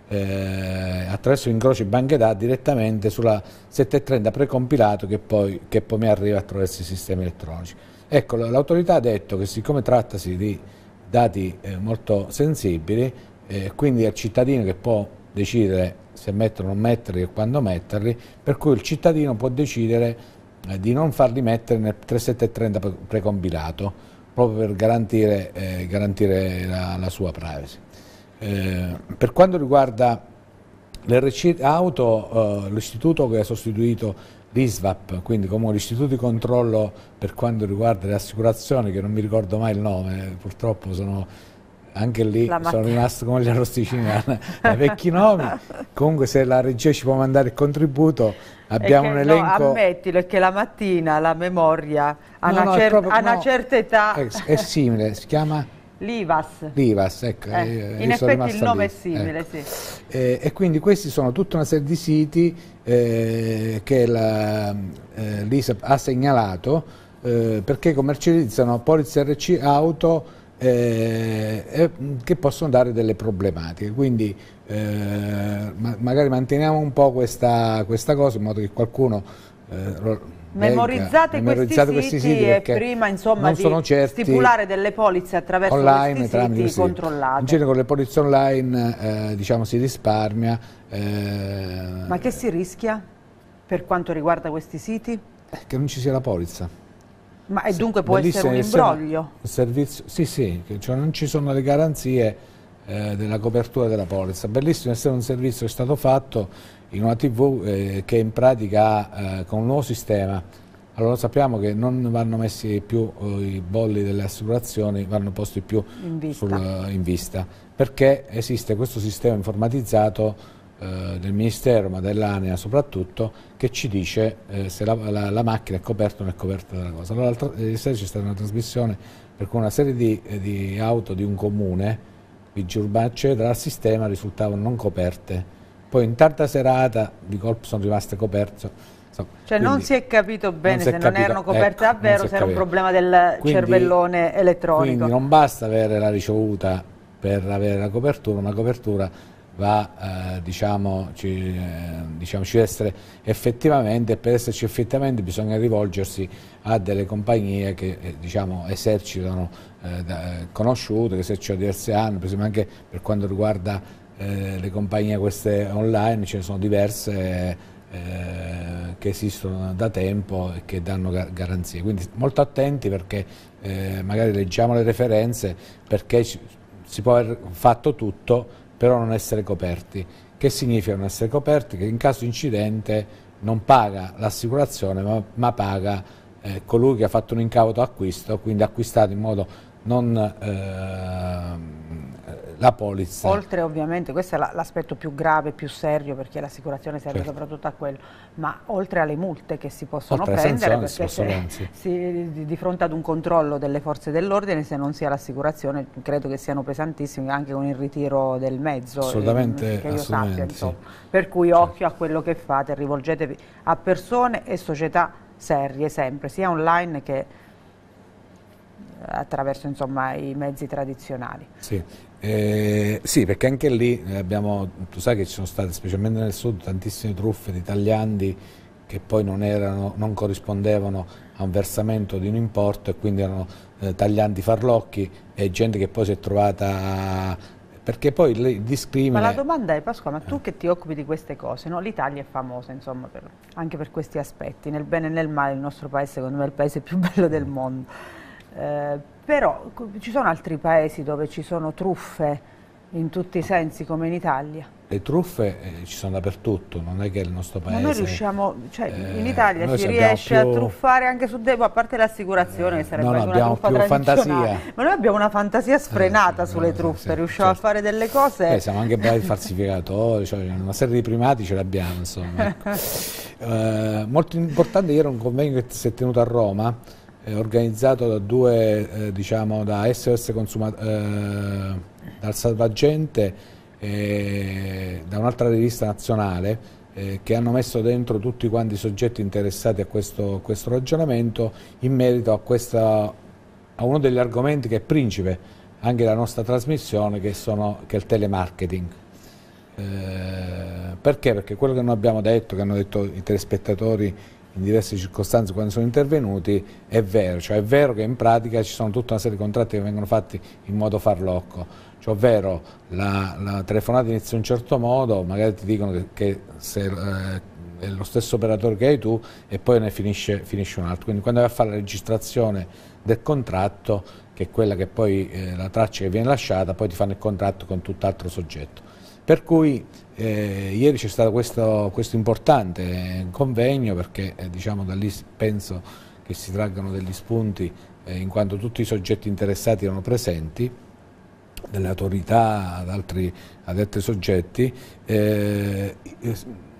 eh, attraverso l'incrocio banche dati direttamente sulla 730 precompilato che poi, che poi mi arriva attraverso i sistemi elettronici. Ecco, l'autorità ha detto che siccome trattasi di dati eh, molto sensibili, eh, quindi è il cittadino che può decidere se mettere o non metterli e quando metterli, per cui il cittadino può decidere eh, di non farli mettere nel 3730 precombinato, proprio per garantire, eh, garantire la, la, sua privacy. Eh, per quanto riguarda l'RC Auto, eh, l'istituto che ha sostituito l'ISVAP, quindi come l'istituto di controllo per quanto riguarda le assicurazioni, che non mi ricordo mai il nome, purtroppo sono anche lì sono rimasto come gli arrosticini ai vecchi nomi. Comunque se la regia ci può mandare il contributo abbiamo che, un elenco... No, ammettilo, è che la mattina la memoria a, no, una, no, cer proprio, a una, certa età... È, è simile, si chiama... L'Ivas. L'Ivas, ecco. Eh, eh in effetti il nome lì. è simile, ecco. sì. Eh, e quindi questi sono tutta una serie di siti eh, che eh, l'ISAP ha segnalato eh, perché commercializzano polizze RC auto eh, mm, che possono dare delle problematiche. Quindi eh, ma magari manteniamo un po' questa, questa, cosa in modo che qualcuno... Eh, memorizzate, venga, memorizzate questi, questi, siti, e prima insomma di stipulare delle polizze attraverso online, questi siti, questi controllati. In genere con le polizze online eh, diciamo si risparmia. Eh, ma che si rischia per quanto riguarda questi siti? Eh, che non ci sia la polizza. Ma e dunque può essere un imbroglio? Servizio, sì, sì, cioè non ci sono le garanzie eh, della copertura della polizza. Bellissimo essere un servizio che è stato fatto in una TV eh, che in pratica ha eh, con un nuovo sistema. Allora sappiamo che non vanno messi più eh, i bolli delle assicurazioni, vanno posti più in vista. Sul, eh, in vista perché esiste questo sistema informatizzato eh, del Ministero ma dell'ANEA soprattutto che ci dice eh, se la, la, la, macchina è coperta o non è coperta della cosa. Allora ieri sera c'è stata una trasmissione per cui una serie di, eh, di auto di un comune, vigili urbani eccetera, al sistema risultavano non coperte. Poi in tarda serata di colpo sono rimaste coperte. Insomma, cioè non si è capito bene non se capito, non erano coperte ecco, davvero, se era capito. un problema del quindi, cervellone elettronico. Quindi non basta avere la ricevuta per avere la copertura, una copertura va, eh, diciamo, ci, eh, diciamo, ci essere effettivamente, e per esserci effettivamente bisogna rivolgersi a delle compagnie che eh, diciamo, esercitano, eh, da, eh, conosciute, che esercitano diversi anni, per esempio anche per quanto riguarda eh, le compagnie queste online, ce ne sono diverse che esistono da tempo e che danno garanzie. Quindi molto attenti perché magari leggiamo le referenze perché si può aver fatto tutto però non essere coperti. Che significa non essere coperti? Che in caso di incidente non paga l'assicurazione ma, ma paga eh, colui che ha fatto un incauto acquisto, quindi acquistato in modo non... Eh, la polizza. Oltre ovviamente, questo è l'aspetto più grave, più serio, perché l'assicurazione serve certo. soprattutto a quello, ma oltre alle multe che si possono oltre prendere, perché possono, se, si, di fronte ad un controllo delle forze dell'ordine, se non sia l'assicurazione, credo che siano pesantissimi anche con il ritiro del mezzo. Assolutamente, che io assolutamente, sappia, sì. Per cui certo. occhio a quello che fate, rivolgetevi a persone e società serie sempre, sia online che attraverso insomma, i mezzi tradizionali. Sì. Eh, sì, perché anche lì eh, abbiamo, tu sai che ci sono state, specialmente nel sud, tantissime truffe di tagliandi che poi non, erano, non corrispondevano a un versamento di un importo e quindi erano eh, taglianti farlocchi e gente che poi si è trovata a, perché poi il discrimine... Ma la domanda è Pasqua, ma tu eh. che ti occupi di queste cose, no? l'Italia è famosa insomma, per, anche per questi aspetti, nel bene e nel male il nostro paese secondo me è il paese più bello del mm. mondo. Eh, però ci sono altri paesi dove ci sono truffe in tutti i sensi come in Italia. Le truffe eh, ci sono dappertutto, non è che il nostro paese... Ma noi riusciamo, cioè eh, in Italia si riesce più... a truffare anche su... De... a parte l'assicurazione eh, che sarebbe no, no, una truffa più fantasia. Ma noi abbiamo una fantasia eh, sfrenata sulle truffe, sì, riusciamo certo. a fare delle cose... Beh, siamo anche bravi falsificatori, cioè una serie di primati ce l'abbiamo insomma. Ecco. Eh, molto importante, ieri un convegno che si è tenuto a Roma organizzato da due, eh, diciamo, da SOS Consumato, eh, dal Salvagente e da un'altra rivista nazionale eh, che hanno messo dentro tutti quanti i soggetti interessati a questo, questo ragionamento in merito a, questa, a, uno degli argomenti che è principe anche della nostra trasmissione che, sono, che è il telemarketing. Eh, perché? Perché quello che noi abbiamo detto, che hanno detto i telespettatori in diverse circostanze quando sono intervenuti, è vero, cioè è vero che in pratica ci sono tutta una serie di contratti che vengono fatti in modo farlocco, cioè ovvero la, la telefonata inizia in un certo modo, magari ti dicono che, che se, eh, è lo stesso operatore che hai tu e poi ne finisce, finisce un altro, quindi quando vai a fare la registrazione del contratto, che è quella che poi eh, la traccia che viene lasciata, poi ti fanno il contratto con tutt'altro soggetto. Per cui eh, ieri c'è stato questo, questo, importante convegno perché eh, diciamo, da lì penso che si traggano degli spunti eh, in quanto tutti i soggetti interessati erano presenti dalle autorità ad altri, ad altri soggetti eh,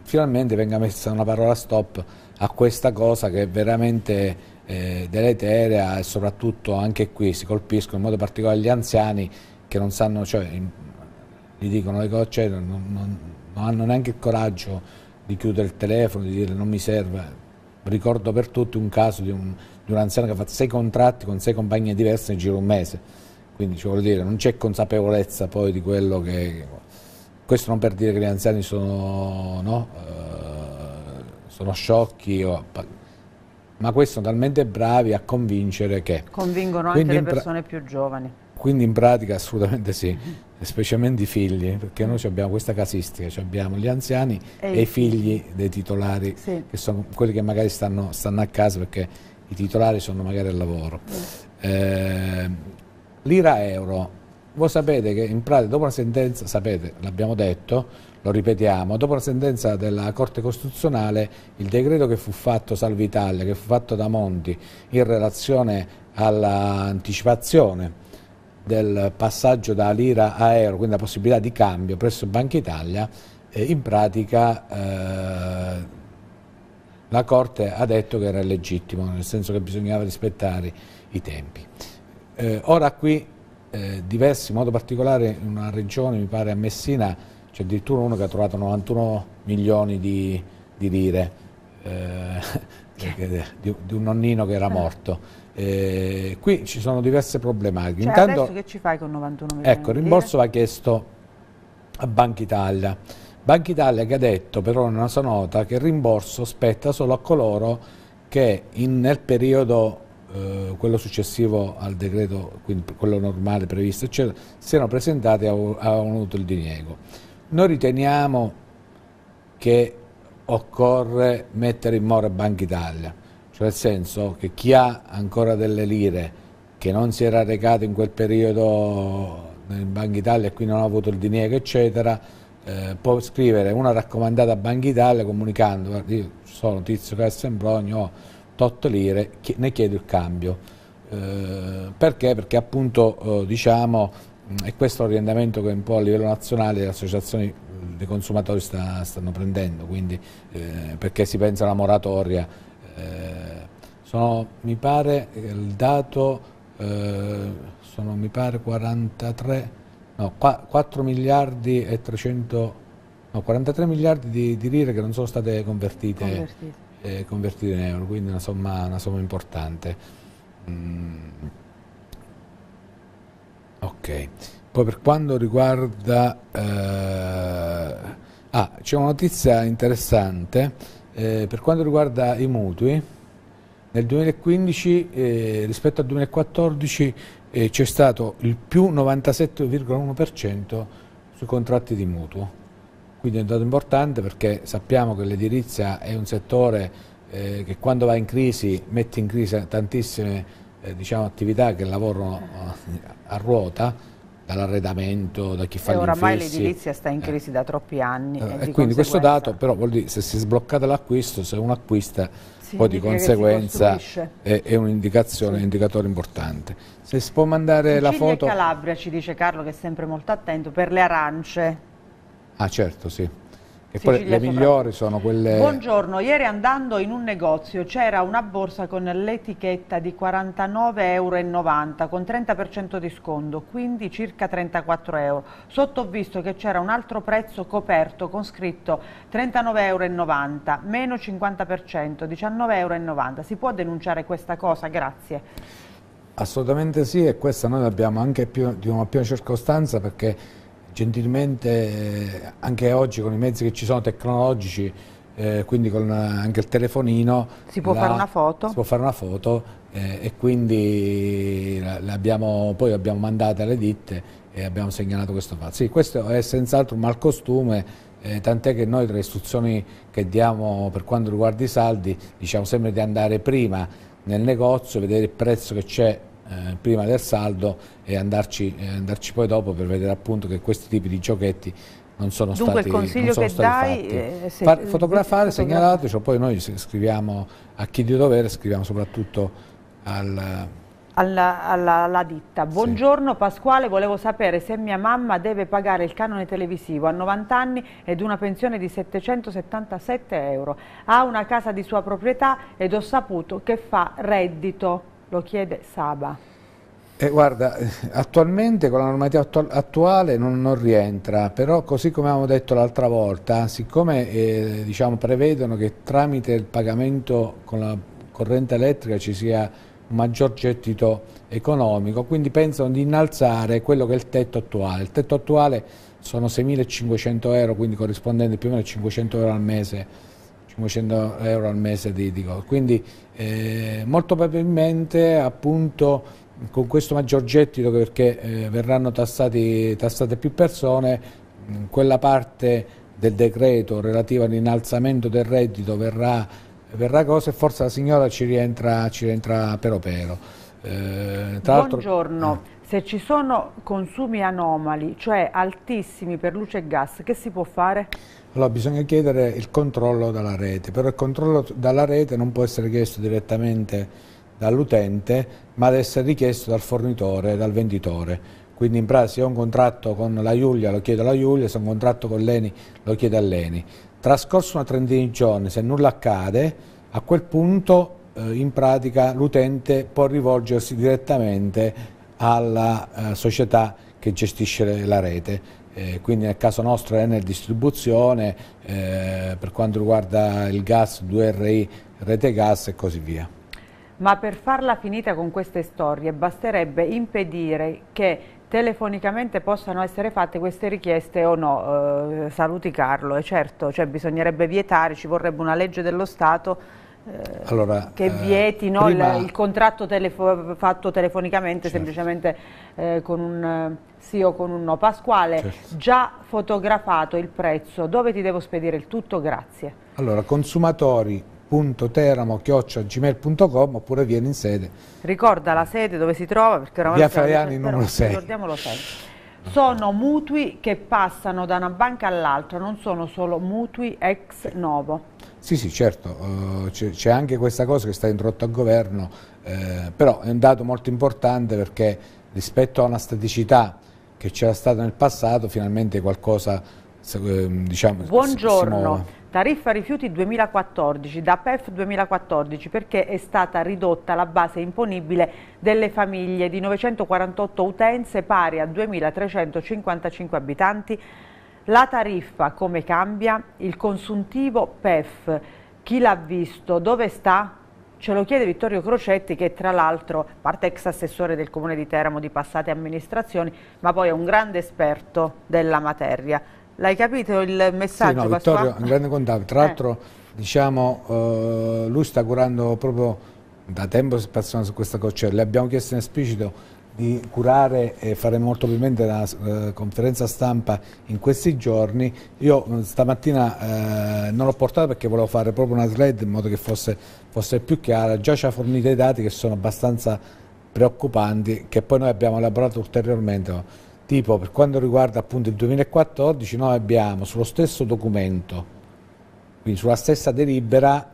finalmente venga messa una parola stop a questa cosa che è veramente eh, deleteria e soprattutto anche qui si colpiscono in modo particolare gli anziani che non sanno cioè, gli dicono le cose, cioè, non, non, non hanno neanche il coraggio di chiudere il telefono, di dire non mi serve. Ricordo per tutti un caso di un, di un anziano che ha fatto sei contratti con sei compagnie diverse in giro un mese, quindi cioè, dire, non c'è consapevolezza poi di quello che... Questo non per dire che gli anziani sono, no, eh, sono sciocchi, o, ma questi sono talmente bravi a convincere che... Convincono anche le persone più giovani. Quindi in pratica assolutamente sì specialmente i figli, perché noi abbiamo questa casistica, abbiamo gli anziani e, e i figli dei titolari, sì. che sono quelli che magari stanno, stanno, a casa perché i titolari sono magari al lavoro. Eh, L'ira euro, voi sapete che in pratica dopo la sentenza, sapete, l'abbiamo detto, lo ripetiamo, dopo la sentenza della Corte Costituzionale il decreto che fu fatto Salvitalia, che fu fatto da Monti in relazione all'anticipazione del passaggio da lira a euro, quindi la possibilità di cambio presso Banca Italia, eh, in pratica eh, la Corte ha detto che era legittimo, nel senso che bisognava rispettare i tempi. Eh, ora qui eh, diversi, in modo particolare in una regione, mi pare a Messina, c'è addirittura uno che ha trovato 91 milioni di, di lire eh, di, di un nonnino che era ah. morto. Eh, qui ci sono diverse problematiche. Cioè, Intanto, adesso che ci fai con 91 milioni? Ecco, il rimborso va chiesto a Banca Italia. Banca Italia che ha detto però in una sua nota che il rimborso spetta solo a coloro che in, nel periodo eh, quello successivo al decreto, quindi quello normale previsto, cioè, siano presentati e avevano avuto il diniego. Noi riteniamo che occorre mettere in mora Banca Italia cioè nel senso che chi ha ancora delle lire, che non si era recato in quel periodo in Banca Italia e qui non ha avuto il diniego, eccetera, eh, può scrivere una raccomandata a Banca Italia comunicando, guarda, io sono Tizio Cassembrogno, ho 8 lire, ne chiedo il cambio. Eh, perché? Perché appunto eh, diciamo, è questo l'orientamento che un po' a livello nazionale le associazioni eh, dei consumatori sta, stanno prendendo, quindi, eh, perché si pensa alla moratoria eh, sono, mi pare, il dato, eh, sono mi pare 43, no, 4 miliardi e 300, no, 43 miliardi di, di lire che non sono state convertite, Eh, convertite in euro, quindi una somma, una somma importante. Mm. Ok, poi per quanto riguarda... Eh, ah, c'è una notizia interessante eh, per quanto riguarda i mutui, nel 2015 eh, rispetto al 2014 eh, c'è stato il più 97,1% sui contratti di mutuo. Quindi è un dato importante perché sappiamo che l'edilizia è un settore eh, che quando va in crisi mette in crisi tantissime eh, diciamo, attività che lavorano eh, a ruota dall'arredamento, da chi fa e gli oramai l'edilizia sta in eh. crisi eh. da troppi anni. Eh, eh e quindi questo dato però vuol dire se si è sbloccata l'acquisto, se uno acquista sì, poi di conseguenza è, è un'indicazione, sì. un indicatore importante. Se si può mandare Sicilia la foto... Calabria ci dice Carlo che è sempre molto attento per le arance. Ah certo, sì. E poi le migliori sono quelle... Buongiorno, ieri andando in un negozio c'era una borsa con l'etichetta di 49,90 euro con 30% di sconto, quindi circa 34 euro. Sotto ho visto che c'era un altro prezzo coperto con scritto 39,90 euro, meno 50%, 19,90 euro. Si può denunciare questa cosa? Grazie. Assolutamente sì e questa noi l'abbiamo anche più, di una prima circostanza perché gentilmente eh, anche oggi con i mezzi che ci sono tecnologici, eh, quindi con eh, anche il telefonino. Si può la, fare una foto? Si può fare una foto eh, e quindi abbiamo, poi l'abbiamo mandata alle ditte e abbiamo segnalato questo fatto. Sì, questo è senz'altro un malcostume eh, tant'è che noi tra le istruzioni che diamo per quanto riguarda i saldi diciamo sempre di andare prima nel negozio, vedere il prezzo che c'è eh, prima del saldo e andarci, eh, andarci, poi dopo per vedere appunto che questi tipi di giochetti non sono Dunque, stati, il consiglio che dai, eh, se, Far, fotografare, segnalateci, cioè poi noi scriviamo a chi di dovere, scriviamo soprattutto al... Alla, alla, alla, ditta. Buongiorno sì. Pasquale, volevo sapere se mia mamma deve pagare il canone televisivo a 90 anni ed una pensione di 777 euro. Ha una casa di sua proprietà ed ho saputo che fa reddito lo chiede Saba. Eh, guarda, attualmente con la normativa attuale non, non rientra, però così come avevamo detto l'altra volta, siccome eh, diciamo, prevedono che tramite il pagamento con la corrente elettrica ci sia un maggior gettito economico, quindi pensano di innalzare quello che è il tetto attuale. Il tetto attuale sono 6.500 euro, quindi corrispondente più o meno a 500 euro al mese 500 euro al mese di, di costo. Quindi eh, molto probabilmente appunto con questo maggior gettito perché eh, verranno tassati, tassate più persone, quella parte del decreto relativa all'innalzamento del reddito verrà, verrà cosa e forse la signora ci rientra, ci rientra però pero. Eh, Buongiorno, eh. se ci sono consumi anomali, cioè altissimi per luce e gas, che si può fare? Allora bisogna chiedere il controllo dalla rete, però il controllo dalla rete non può essere chiesto direttamente dall'utente, ma deve essere richiesto dal fornitore, dal venditore. Quindi in pratica se ho un contratto con la Giulia lo chiedo alla Giulia, se ho un contratto con l'Eni lo chiedo all'Eni. Trascorso una trentina di giorni, se nulla accade, a quel punto eh, in pratica l'utente può rivolgersi direttamente alla eh, società che gestisce la rete eh, quindi nel caso nostro Enel Distribuzione, eh, per quanto riguarda il gas 2RI Rete Gas e così via. Ma per farla finita con queste storie basterebbe impedire che telefonicamente possano essere fatte queste richieste o no, eh, saluti Carlo, è certo, cioè bisognerebbe vietare, ci vorrebbe una legge dello Stato eh, allora, che eh, vietino prima... il, il, contratto telefo fatto telefonicamente certo. semplicemente eh, con un sì o con un no. Pasquale, certo. già fotografato il prezzo, dove ti devo spedire il tutto? Grazie. Allora, consumatori.teramo.gmail.com oppure viene in sede. Ricorda la sede dove si trova? Perché oramai Via Fraiani numero 6. Ricordiamolo sempre. Sono mutui che passano da una banca all'altra, non sono solo mutui ex novo. Sì, sì, certo, eh, c'è anche questa cosa che sta introdotta al governo, eh, però è un dato molto importante perché rispetto a una staticità che c'era stata nel passato, finalmente qualcosa ehm, diciamo, Buongiorno. Tariffa rifiuti 2014, da PEF 2014, perché è stata ridotta la base imponibile delle famiglie di 948 utenze pari a 2.355 abitanti la tariffa, come cambia? Il consuntivo PEF, chi l'ha visto? Dove sta? Ce lo chiede Vittorio Crocetti che tra l'altro parte ex assessore del Comune di Teramo di passate amministrazioni ma poi è un grande esperto della materia. L'hai capito il messaggio? Sì, no, Vittorio è un grande contatto. tra eh. l'altro eh. diciamo, eh, lui sta curando proprio da tempo si passano su questa cosa, cioè, le abbiamo chiesto in esplicito di curare e fare molto probabilmente la eh, conferenza stampa in questi giorni. Io mm, stamattina eh, non l'ho portata perché volevo fare proprio una slide in modo che fosse, fosse più chiara, già ci ha fornito i dati che sono abbastanza preoccupanti, che poi noi abbiamo elaborato ulteriormente. Tipo per quanto riguarda appunto il 2014 noi abbiamo sullo stesso documento, quindi sulla stessa delibera,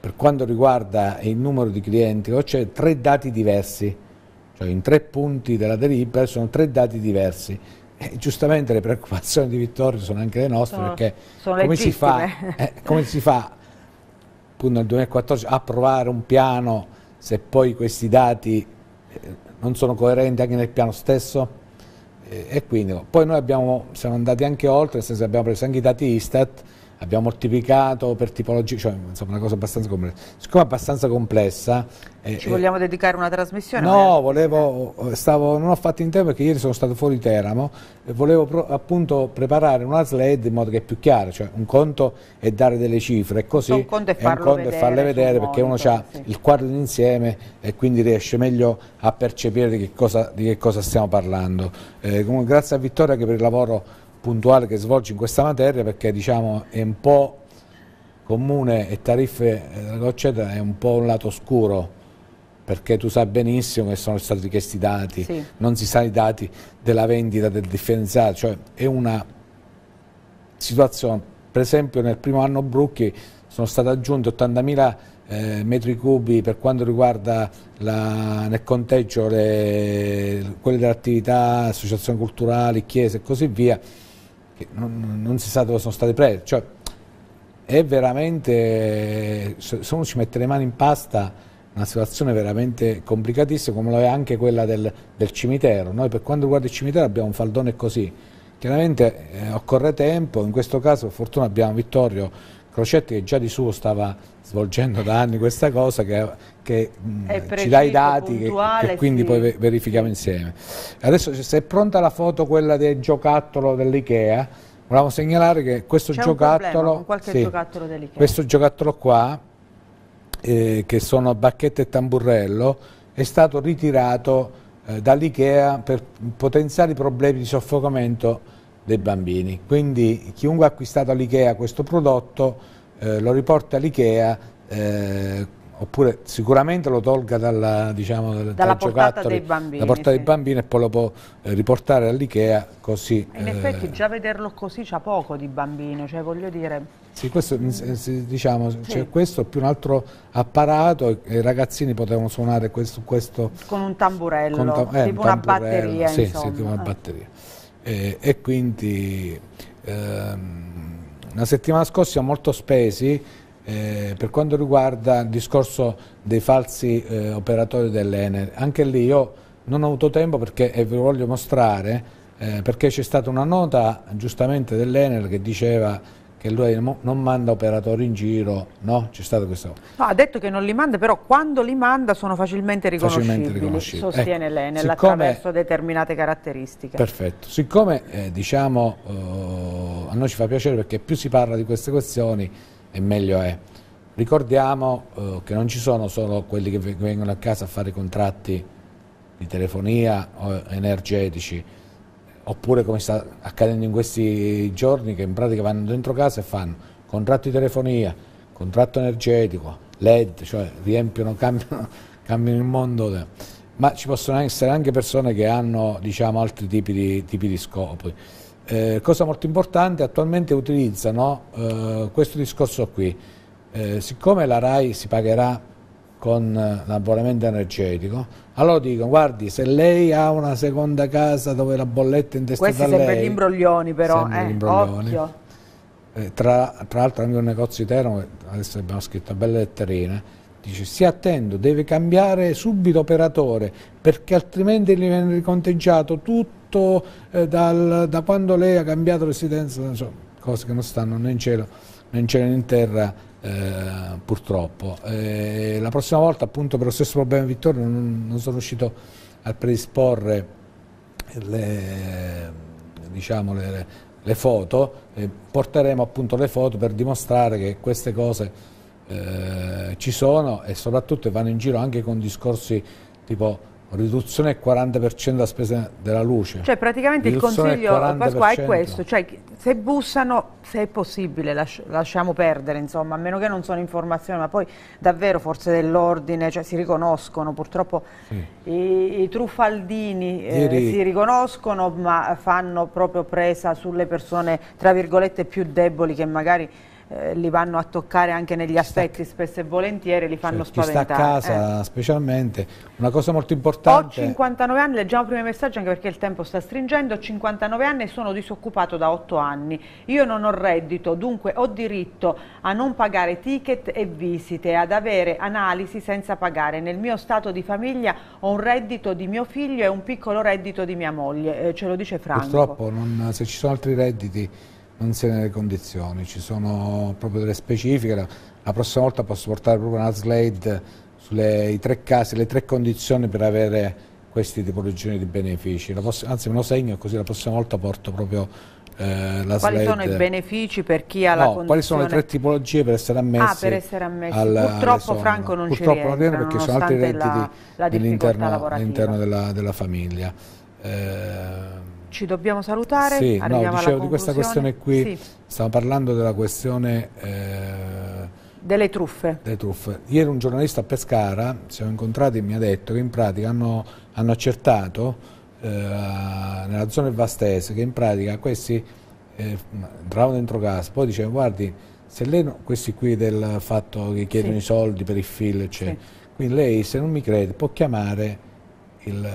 per quanto riguarda il numero di clienti, cioè tre dati diversi cioè in tre punti della delibera sono tre dati diversi. E giustamente le preoccupazioni di Vittorio sono anche le nostre sono, perché sono come, si fa, eh, come si fa appunto nel 2014 a approvare un piano se poi questi dati eh, non sono coerenti anche nel piano stesso? E, eh, e quindi, poi noi abbiamo, siamo andati anche oltre, nel senso abbiamo preso anche i dati Istat abbiamo moltiplicato per tipologia, cioè insomma una cosa abbastanza complessa. Siccome è abbastanza complessa... Eh, Ci eh, vogliamo eh, dedicare una trasmissione? No, volevo, stavo, non ho fatto in tempo perché ieri sono stato fuori Teramo, e volevo pro, appunto preparare una slide in modo che è più chiara, cioè un conto è dare delle cifre è così un conto è, un conto vedere, è farle vedere perché modo, uno ha sì. il quadro d'insieme e quindi riesce meglio a percepire di che cosa, di che cosa stiamo parlando. Eh, comunque, grazie a Vittoria che per il lavoro puntuale che svolge in questa materia perché diciamo, è un po' comune e tariffe della eh, è un po' un lato scuro perché tu sai benissimo che sono stati richiesti dati, sì. non si sa i dati della vendita del differenziato, cioè è una situazione, per esempio nel primo anno Brucchi sono stati aggiunti 80.000 eh, metri cubi per quanto riguarda la, nel conteggio le, quelle delle attività, associazioni culturali, chiese e così via, non, non, si sa dove sono state prese. Cioè, è veramente, se uno ci mette le mani in pasta, una situazione veramente complicatissima, come lo è anche quella del, del cimitero. Noi per quanto riguarda il cimitero abbiamo un faldone così. Chiaramente eh, occorre tempo, in questo caso per fortuna abbiamo Vittorio Crocetti che già di suo stava svolgendo da anni questa cosa che, che mh, mm, ci dà i dati e quindi sì. poi verifichiamo insieme. Adesso se è pronta la foto quella del giocattolo dell'Ikea, volevamo segnalare che questo giocattolo, problema, sì, giocattolo questo giocattolo qua, eh, che sono bacchette e tamburello, è stato ritirato eh, dall'Ikea per potenziali problemi di soffocamento dei bambini. Quindi chiunque ha acquistato all'Ikea questo prodotto eh, lo riporta all'Ikea eh, oppure sicuramente lo tolga dalla, diciamo, dalla dal portata dei bambini, portata sì. dei bambini e poi lo può eh, riportare all'Ikea così. In eh, effetti già vederlo così c'ha poco di bambino, cioè voglio dire... Sì, questo, mm, eh, diciamo, sì. Cioè, questo più un altro apparato, i ragazzini potevano suonare questo... questo con un tamburello, con ta eh, tipo un tamburello, una batteria. Sì, sì, tipo una batteria. Eh, e quindi... Ehm, la settimana scorsa siamo molto spesi eh, per quanto riguarda il discorso dei falsi eh, operatori dell'Ener. Anche lì io non ho avuto tempo perché eh, vi voglio mostrare eh, perché c'è stata una nota giustamente dell'Enel che diceva che lui non manda operatori in giro, no? C'è stato questo. No, ha detto che non li manda, però quando li manda sono facilmente riconoscibili, facilmente riconoscibili. Ecco, sostiene ecco, lei, nell'attraverso determinate caratteristiche. Perfetto, siccome eh, diciamo eh, a noi ci fa piacere perché più si parla di queste questioni e meglio è. Ricordiamo eh, che non ci sono solo quelli che vengono a casa a fare contratti di telefonia o energetici, oppure come sta accadendo in questi giorni che in pratica vanno dentro casa e fanno contratto di telefonia, contratto energetico, LED, cioè riempiono, cambiano, cambiano il mondo. Ma ci possono essere anche persone che hanno diciamo, altri tipi di, tipi di scopi. Eh, cosa molto importante, attualmente utilizzano eh, questo discorso qui. Eh, siccome la RAI si pagherà con eh, l'abbonamento energetico, allora dicono guardi se lei ha una seconda casa dove la bolletta è intestata Questi a lei... Questi sempre gli imbroglioni però, eh, imbroglioni. Eh, tra, tra l'altro anche un negozio di Teramo, adesso abbiamo scritto belle letterine, dice stia attento, deve cambiare subito operatore perché altrimenti gli viene riconteggiato tutto eh, dal, da quando lei ha cambiato residenza, insomma, cose che non stanno né in cielo né in, cielo, né in terra eh, purtroppo. Eh, la prossima volta appunto per lo stesso problema Vittorio non, non sono riuscito a predisporre le, diciamo, le, le foto, eh, porteremo appunto le foto per dimostrare che queste cose eh, ci sono e soprattutto vanno in giro anche con discorsi tipo riduzione del 40% della spesa della luce. Cioè praticamente riduzione il consiglio Pasqua è questo, cioè se bussano, se è possibile, lasci lasciamo perdere, insomma, a meno che non sono informazioni, ma poi davvero forze dell'ordine, cioè si riconoscono, purtroppo sì. i, i, truffaldini eh, Ieri... eh, si riconoscono, ma fanno proprio presa sulle persone, tra virgolette, più deboli che magari eh, li vanno a toccare anche negli affetti sta, spesso e volentieri, li fanno cioè, spaventare. Chi sta a casa eh. specialmente, una cosa molto importante... Ho 59 anni, leggiamo prima i messaggi anche perché il tempo sta stringendo, ho 59 anni e sono disoccupato da 8 anni, io non ho reddito, dunque ho diritto a non pagare ticket e visite, ad avere analisi senza pagare, nel mio stato di famiglia ho un reddito di mio figlio e un piccolo reddito di mia moglie, eh, ce lo dice Franco. Purtroppo non, se ci sono altri redditi non siete nelle condizioni, ci sono proprio delle specifiche, la, la prossima volta posso portare proprio una slide sulle tre casi, le tre condizioni per avere queste tipologie di benefici, anzi me lo segno così la prossima volta porto proprio eh, la quali slide. sono i benefici per chi ha no, la condizione? quali sono le tre tipologie per essere ah, ammessi? Ah, per essere ammessi. Al, Purtroppo Franco non Purtroppo ci rientra, perché sono altri redditi all'interno della, della, famiglia. Eh, ci dobbiamo salutare. Sì, Arriviamo no, dicevo di questa questione qui, sì. stiamo parlando della questione... Eh, delle truffe. delle truffe. Ieri un giornalista a Pescara, ci siamo incontrati e mi ha detto che in pratica hanno, hanno accertato eh, nella zona del Vastese che in pratica questi eh, entravano dentro casa, poi dicevano guardi se lei, no, questi qui del fatto che chiedono sì. i soldi per il film, cioè, sì. quindi lei se non mi crede può chiamare il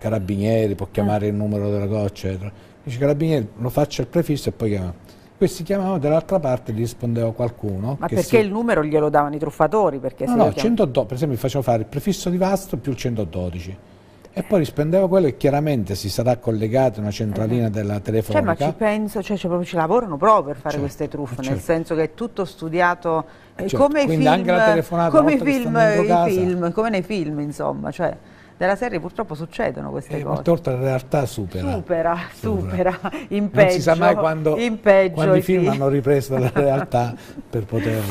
carabinieri, può eh. chiamare il numero della goccia, eccetera. Dice carabinieri, lo faccia il prefisso e poi chiama. Questi chiamavano dall'altra parte, gli rispondeva qualcuno. Ma perché si... il numero glielo davano i truffatori? Perché no, no, 112, per esempio facevo fare il prefisso di Vasto più il 112. E poi rispondeva quello e chiaramente si sarà collegata una centralina eh. della telefonica. Cioè, ma ci penso, cioè, cioè, ci lavorano proprio per fare certo, queste truffe, certo. nel senso che è tutto studiato eh, eh certo. come, film, come, film, film, come nei film, insomma. Cioè della serie purtroppo succedono queste eh, cose. Ma torta in realtà supera. Supera, supera, supera. in peggio. Non si sa mai quando, quando i film sì. hanno ripreso la realtà per poter...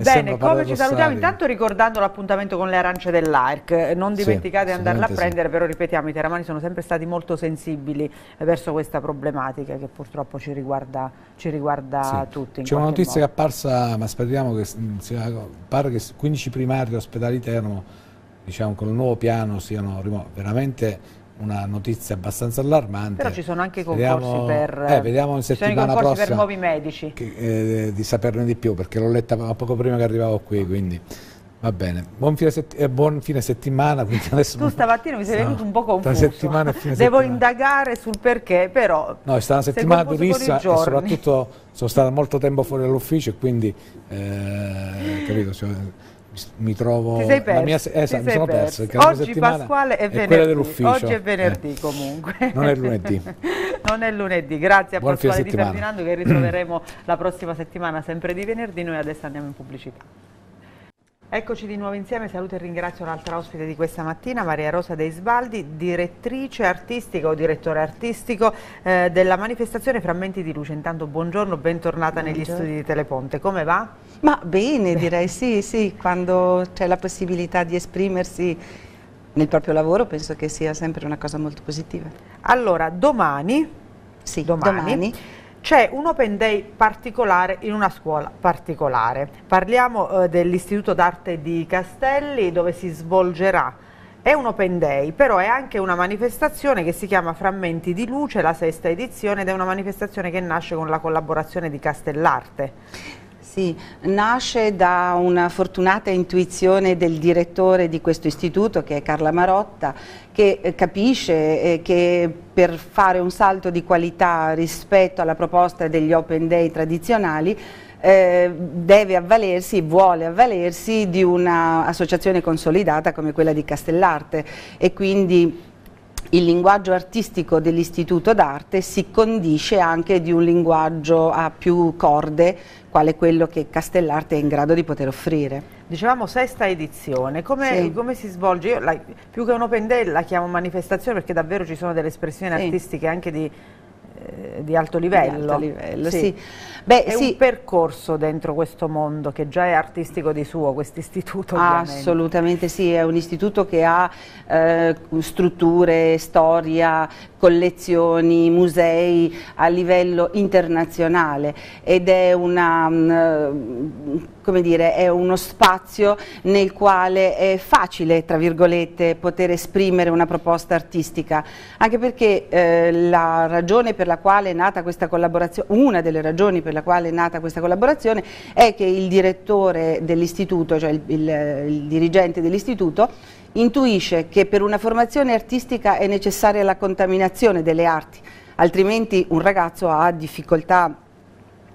Bene, come ci salutiamo? Intanto ricordando l'appuntamento con le arance dell'ARC, non dimenticate di sì, andarla a prendere, sì. però ripetiamo, i teramani sono sempre stati molto sensibili verso questa problematica che purtroppo ci riguarda, ci riguarda sì. tutti. C'è una notizia modo. che è apparsa, ma speriamo che sia, pare che 15 primari ospedali Termo diciamo, con il nuovo piano siano veramente una notizia abbastanza allarmante. Però ci sono anche i concorsi vediamo, per eh, vediamo in settimana prossima per nuovi medici. Che, eh, di saperne di più perché l'ho letta poco prima che arrivavo qui, quindi va bene. Buon fine, eh, buon fine settimana. tu stamattina mi sei no, venuto un po' confuso. Devo settimana. Devo indagare sul perché, però. No, è stata una settimana durissima e soprattutto sono stato molto tempo fuori dall'ufficio e quindi eh, capito. Cioè, mi trovo... Ti sei perso, mia, eh, esatto, mi sono perso. perso. Oggi Pasquale è venerdì, è oggi è venerdì eh, comunque. non è lunedì. non è lunedì, grazie a Buon Pasquale Di Ferdinando che ritroveremo la prossima settimana sempre di venerdì, noi adesso andiamo in pubblicità. Eccoci di nuovo insieme, saluto e ringrazio l'altra ospite di questa mattina, Maria Rosa De Isbaldi, direttrice artistica o direttore artistico eh, della manifestazione Frammenti di Luce. Intanto buongiorno, bentornata buongiorno. negli studi di Teleponte. Come va? Ma bene, direi sì, sì, quando c'è la possibilità di esprimersi nel proprio lavoro penso che sia sempre una cosa molto positiva. Allora, domani, sì, domani, domani. c'è un open day particolare in una scuola particolare. Parliamo eh, dell'Istituto d'Arte di Castelli dove si svolgerà è un open day, però è anche una manifestazione che si chiama Frammenti di Luce, la sesta edizione, ed è una manifestazione che nasce con la collaborazione di Castellarte. Sì, nasce da una fortunata intuizione del direttore di questo istituto che è Carla Marotta che eh, capisce eh, che per fare un salto di qualità rispetto alla proposta degli open day tradizionali eh, deve avvalersi, vuole avvalersi di un'associazione consolidata come quella di Castellarte e quindi il linguaggio artistico dell'istituto d'arte si condisce anche di un linguaggio a ah, più corde quale quello che Castellarte è in grado di poter offrire. Dicevamo sesta edizione, come, sì. come si svolge? Io la, più che un open day la chiamo manifestazione perché davvero ci sono delle espressioni sì. artistiche anche di eh, di alto livello. Di alto livello sì. Sì. Beh, è sì. un percorso dentro questo mondo che già è artistico di suo, questo istituto. Assolutamente sì, è un istituto che ha eh, strutture, storia, collezioni, musei a livello internazionale ed è, una, mm, eh, dire, è uno spazio nel quale è facile tra virgolette, poter esprimere una proposta artistica, anche perché eh, la ragione per la quale è nata questa collaborazione, una delle ragioni per la quale è nata questa collaborazione è che il direttore dell'istituto, cioè il, il, il dirigente dell'istituto, intuisce che per una formazione artistica è necessaria la contaminazione delle arti, altrimenti un ragazzo ha difficoltà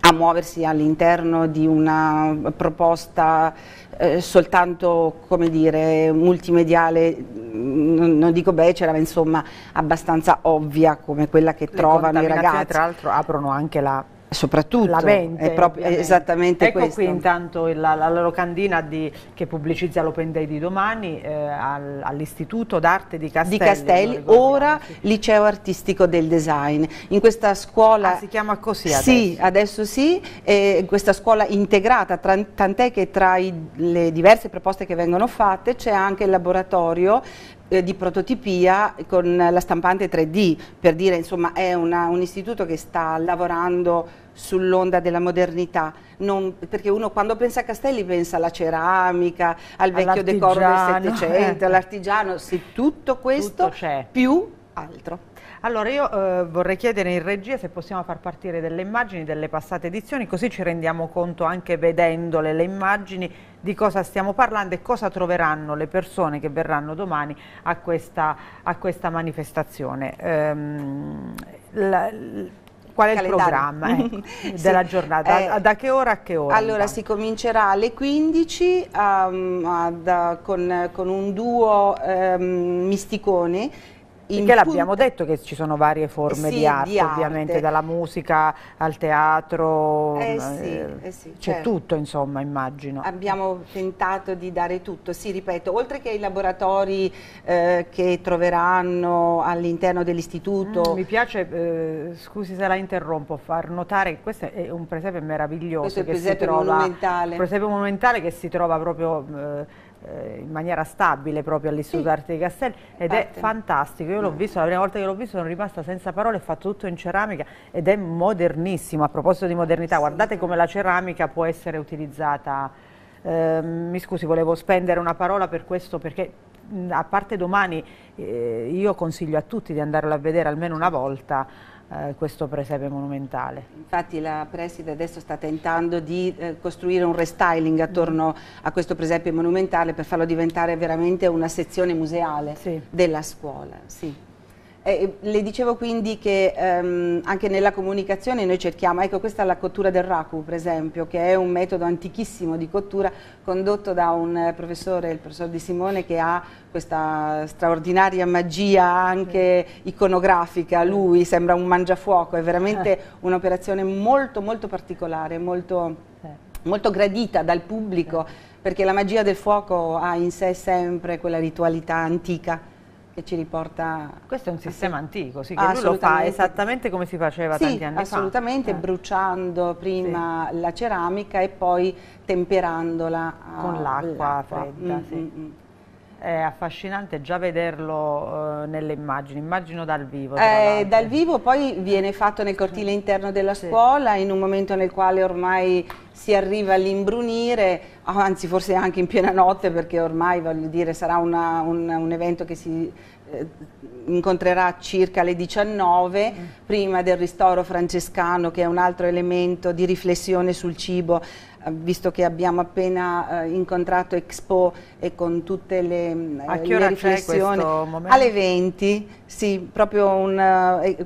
a muoversi all'interno di una proposta eh, soltanto dire, multimediale, mm, non dico becera, ma insomma abbastanza ovvia come quella che Le trovano i ragazzi. Le Tra l'altro aprono anche la soprattutto la mente, è proprio, esattamente ecco questo. qui intanto la, la locandina di, che pubblicizza l'Open Day di domani eh, all'Istituto d'Arte di Castelli, di Castelli ora Liceo Artistico del Design in questa scuola ah, si chiama così adesso? sì, adesso sì eh, questa scuola integrata tant'è che tra i, le diverse proposte che vengono fatte c'è anche il laboratorio eh, di prototipia con la stampante 3D, per dire insomma è una, un istituto che sta lavorando sull'onda della modernità, non, perché uno quando pensa a Castelli pensa alla ceramica, al vecchio decoro del Settecento, eh. all'artigiano, sì, tutto questo tutto più altro. Allora io eh, vorrei chiedere in regia se possiamo far partire delle immagini delle passate edizioni, così ci rendiamo conto anche vedendole le immagini di cosa stiamo parlando e cosa troveranno le persone che verranno domani a questa, a questa manifestazione. Ehm, la, Qual è calendario. il programma eh, della sì. giornata? Eh, da che ora a che ora? Allora si comincerà alle 15 um, ehm, ad, con, con, un duo um, misticone perché l'abbiamo detto che ci sono varie forme sì, di, arte, di, arte, ovviamente, dalla musica al teatro, eh, mm, sì, eh, eh, sì, c'è certo. tutto insomma immagino. Abbiamo tentato di dare tutto, sì ripeto, oltre che ai laboratori eh, che troveranno all'interno dell'istituto. Mm, mi piace, eh, scusi se la interrompo, far notare che questo è un presepe meraviglioso. Questo è il presepe monumentale. Trova, presepe monumentale che si trova proprio eh, eh, in maniera stabile proprio all'Istituto sì. d'Arte di Castello ed Parte. è fantastico, io l'ho mm. visto, la prima volta che l'ho visto sono rimasta senza parole, è fatto tutto in ceramica ed è modernissimo, a proposito di modernità, sì. guardate come la ceramica può essere utilizzata, eh, mi scusi volevo spendere una parola per questo perché a parte domani eh, io consiglio a tutti di andarlo a vedere almeno una volta eh, questo presepe monumentale. Infatti la preside adesso sta tentando di eh, costruire un restyling attorno a questo presepe monumentale per farlo diventare veramente una sezione museale sì. della scuola. Sì. Eh, le dicevo quindi che ehm, anche nella comunicazione noi cerchiamo, ecco questa è la cottura del raku per esempio, che è un metodo antichissimo di cottura condotto da un professore, il professor Di Simone, che ha questa straordinaria magia anche iconografica, lui sembra un mangiafuoco, è veramente eh. un'operazione molto molto particolare, molto, molto gradita dal pubblico, perché la magia del fuoco ha in sé sempre quella ritualità antica che ci riporta... Questo è un sistema antico, sì, che lui lo fa esattamente come si faceva sì, tanti anni assolutamente, fa. assolutamente, eh. bruciando prima sì. la ceramica e poi temperandola. Con l'acqua fredda, mm, sì. Mm, mm è affascinante già vederlo eh, nelle immagini, immagino dal vivo. Eh, dal vivo poi viene fatto nel cortile mm. interno della sì. scuola in un momento nel quale ormai si arriva all'imbrunire, ah, anzi forse anche in piena notte perché ormai voglio dire sarà una, un, un, evento che si eh, incontrerà circa alle 19 mm. prima del ristoro francescano che è un altro elemento di riflessione sul cibo visto che abbiamo appena eh, incontrato Expo e con tutte le, A eh, che le riflessioni. Alle 20, sì, proprio un, eh,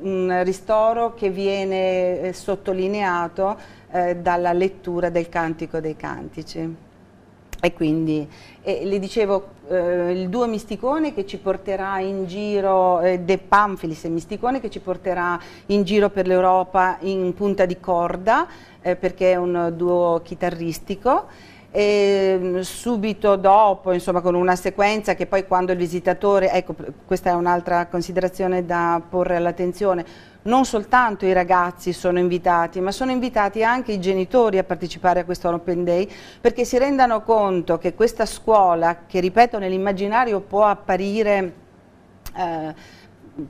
un ristoro che viene sottolineato dalla lettura del Cantico dei Cantici. E quindi eh, le dicevo eh, il duo Misticone che ci porterà in giro, eh, De Pamfilis e Misticone che ci porterà in giro per l'Europa in punta di corda eh, perché è un duo chitarristico e mm, subito dopo, insomma con una sequenza che poi quando il visitatore, ecco questa è un'altra considerazione da porre all'attenzione, non soltanto i ragazzi sono invitati, ma sono invitati anche i genitori a partecipare a questo Open Day perché si rendano conto che questa scuola, che ripeto nell'immaginario può apparire... Eh,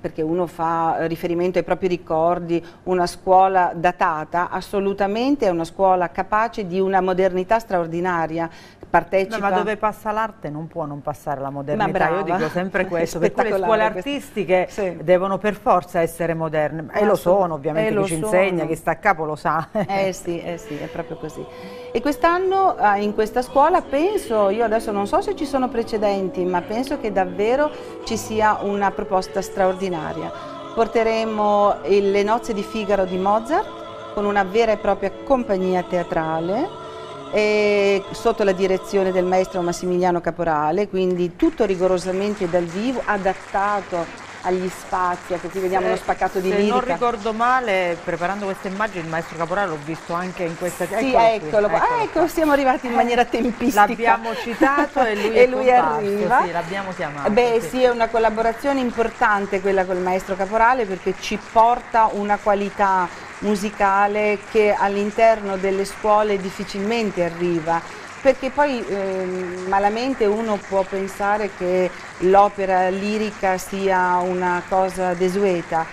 perché uno fa riferimento ai propri ricordi, una scuola datata, assolutamente è una scuola capace di una modernità straordinaria, partecipa... ma dove passa l'arte non può non passare la modernità, brava, io dico sempre questo, perché le scuole artistiche sì. devono per forza essere moderne, e lo sono ovviamente, eh, chi ci insegna, chi sta a capo lo sa. Eh sì, eh sì è proprio così. E quest'anno ah, in questa scuola penso, io adesso non so se ci sono precedenti, ma penso che davvero ci sia una proposta straordinaria straordinaria. Porteremo le nozze di Figaro di Mozart con una vera e propria compagnia teatrale sotto la direzione del maestro Massimiliano Caporale, quindi tutto rigorosamente dal vivo, adattato agli spazi, ecco qui vediamo uno spaccato di se lirica. Se non ricordo male, preparando questa immagine, il maestro Caporale l'ho visto anche in questa... Sì, ecco eccolo, eccolo, ah, ecco, siamo arrivati in maniera tempistica. L'abbiamo citato e lui, e lui comparso, arriva. Sì, l'abbiamo chiamato. Beh, sì. sì, è una collaborazione importante quella col maestro Caporale perché ci porta una qualità musicale che all'interno delle scuole difficilmente arriva perché poi eh, malamente uno può pensare che l'opera lirica sia una cosa desueta.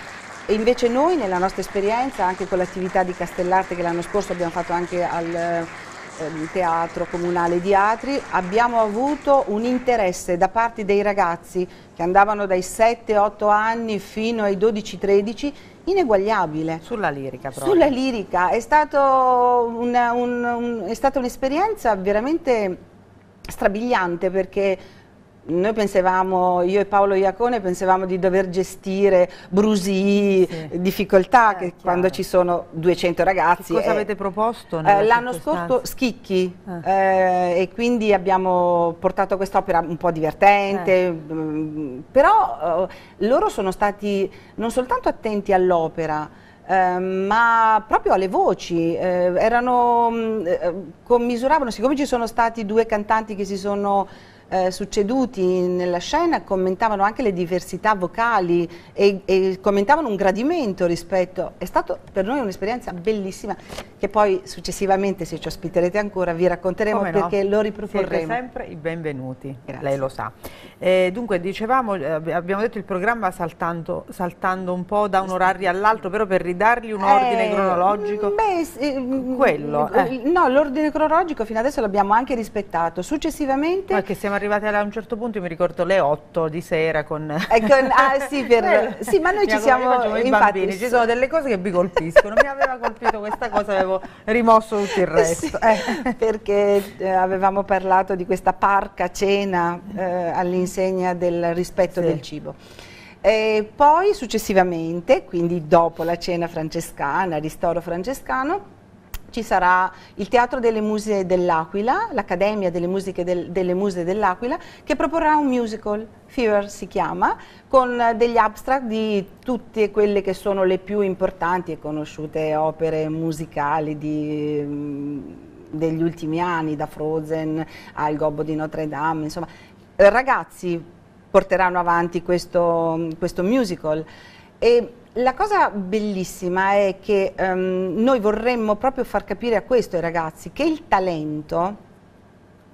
E invece noi nella nostra esperienza, anche con l'attività di Castellarte che l'anno scorso abbiamo fatto anche al ehm, Teatro Comunale di Atri, abbiamo avuto un interesse da parte dei ragazzi che andavano dai 7-8 anni fino ai 12-13 ineguagliabile. Sulla lirica proprio. Sulla lirica, è, un'esperienza un, un, veramente strabiliante perché noi pensavamo, io e Paolo Iacone pensavamo di dover gestire brusi, sì. difficoltà eh, che quando ci sono 200 ragazzi. Che cosa è, avete proposto? Eh, L'anno scorso Schicchi eh. eh. e quindi abbiamo portato quest'opera un po' divertente, mh, eh. mm, però eh, loro sono stati non soltanto attenti all'opera, ehm, ma proprio alle voci, eh, erano, mh, mm, commisuravano, siccome ci sono stati due cantanti che si sono eh, succeduti nella scena commentavano anche le diversità vocali e, e, commentavano un gradimento rispetto. È stata per noi un'esperienza bellissima che poi successivamente, se ci ospiterete ancora, vi racconteremo Come perché no. lo riproporremo. Siete sempre i benvenuti, Grazie. lei lo sa. Eh, dunque, dicevamo, eh, abbiamo detto il programma saltando, saltando un po' da un orario all'altro, però per ridargli un ordine eh, cronologico. Mm, beh, mm, mm, quello. Eh. No, l'ordine cronologico fino adesso l'abbiamo anche rispettato. Successivamente... Ma che siamo arrivate a un certo punto, mi ricordo le 8 di sera con... Eh, con ah, sì, per... sì, ma noi ci siamo... Io infatti, bambini, ci sono delle cose che vi colpiscono, mi aveva colpito questa cosa, avevo rimosso tutto il resto. Sì, eh. Perché eh, avevamo parlato di questa parca cena eh, all'insegna del rispetto sì. del cibo. E poi successivamente, quindi dopo la cena francescana, ristoro francescano, ci sarà il Teatro delle Muse dell'Aquila, l'Accademia delle, del, delle Muse dell'Aquila, che proporrà un musical, Fever si chiama, con degli abstract di tutte quelle che sono le più importanti e conosciute opere musicali di, mm, degli ultimi anni, da Frozen al Gobbo di Notre Dame, insomma. Ragazzi porteranno avanti questo, questo musical e la cosa bellissima è che um, noi vorremmo proprio far capire a questo ai ragazzi che il talento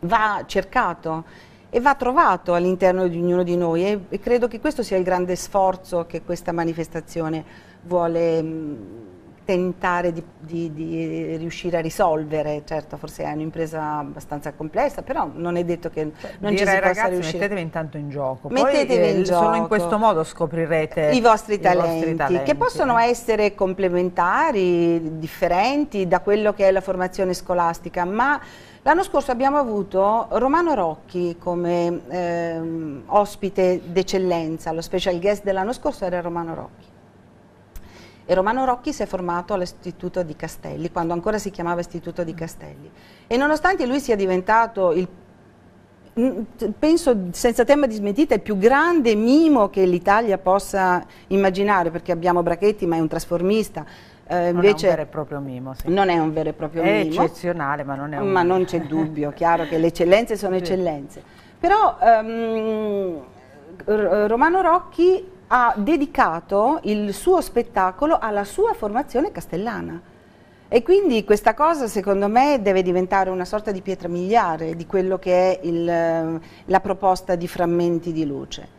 va cercato e va trovato all'interno di ognuno di noi e, e, credo che questo sia il grande sforzo che questa manifestazione vuole... Um, tentare di, di, di, riuscire a risolvere. Certo, forse è un'impresa abbastanza complessa, però non è detto che cioè, non ci si ragazzi, possa riuscire. Mettetevi intanto in gioco. Mettetevi Poi, eh, in eh, gioco. Solo in questo modo scoprirete i vostri talenti, vostri talenti che possono essere complementari, differenti da quello che è la formazione scolastica, ma... L'anno scorso abbiamo avuto Romano Rocchi come ehm, ospite d'eccellenza, lo special guest dell'anno scorso era Romano Rocchi. E Romano Rocchi si è formato all'Istituto di Castelli, quando ancora si chiamava Istituto di Castelli. E nonostante lui sia diventato il mm, penso senza tema di smentita, il più grande mimo che l'Italia possa immaginare, perché abbiamo Brachetti, ma è un trasformista. Eh, non è un vero e proprio mimo. Sì. Non è un vero e proprio è mimo. È eccezionale, ma non è un Ma non c'è dubbio, chiaro che le eccellenze sono sì. eccellenze. Però um, Romano Rocchi ha dedicato il suo spettacolo alla sua formazione castellana. E quindi questa cosa secondo me deve diventare una sorta di pietra miliare di quello che è il, eh, la proposta di frammenti di luce.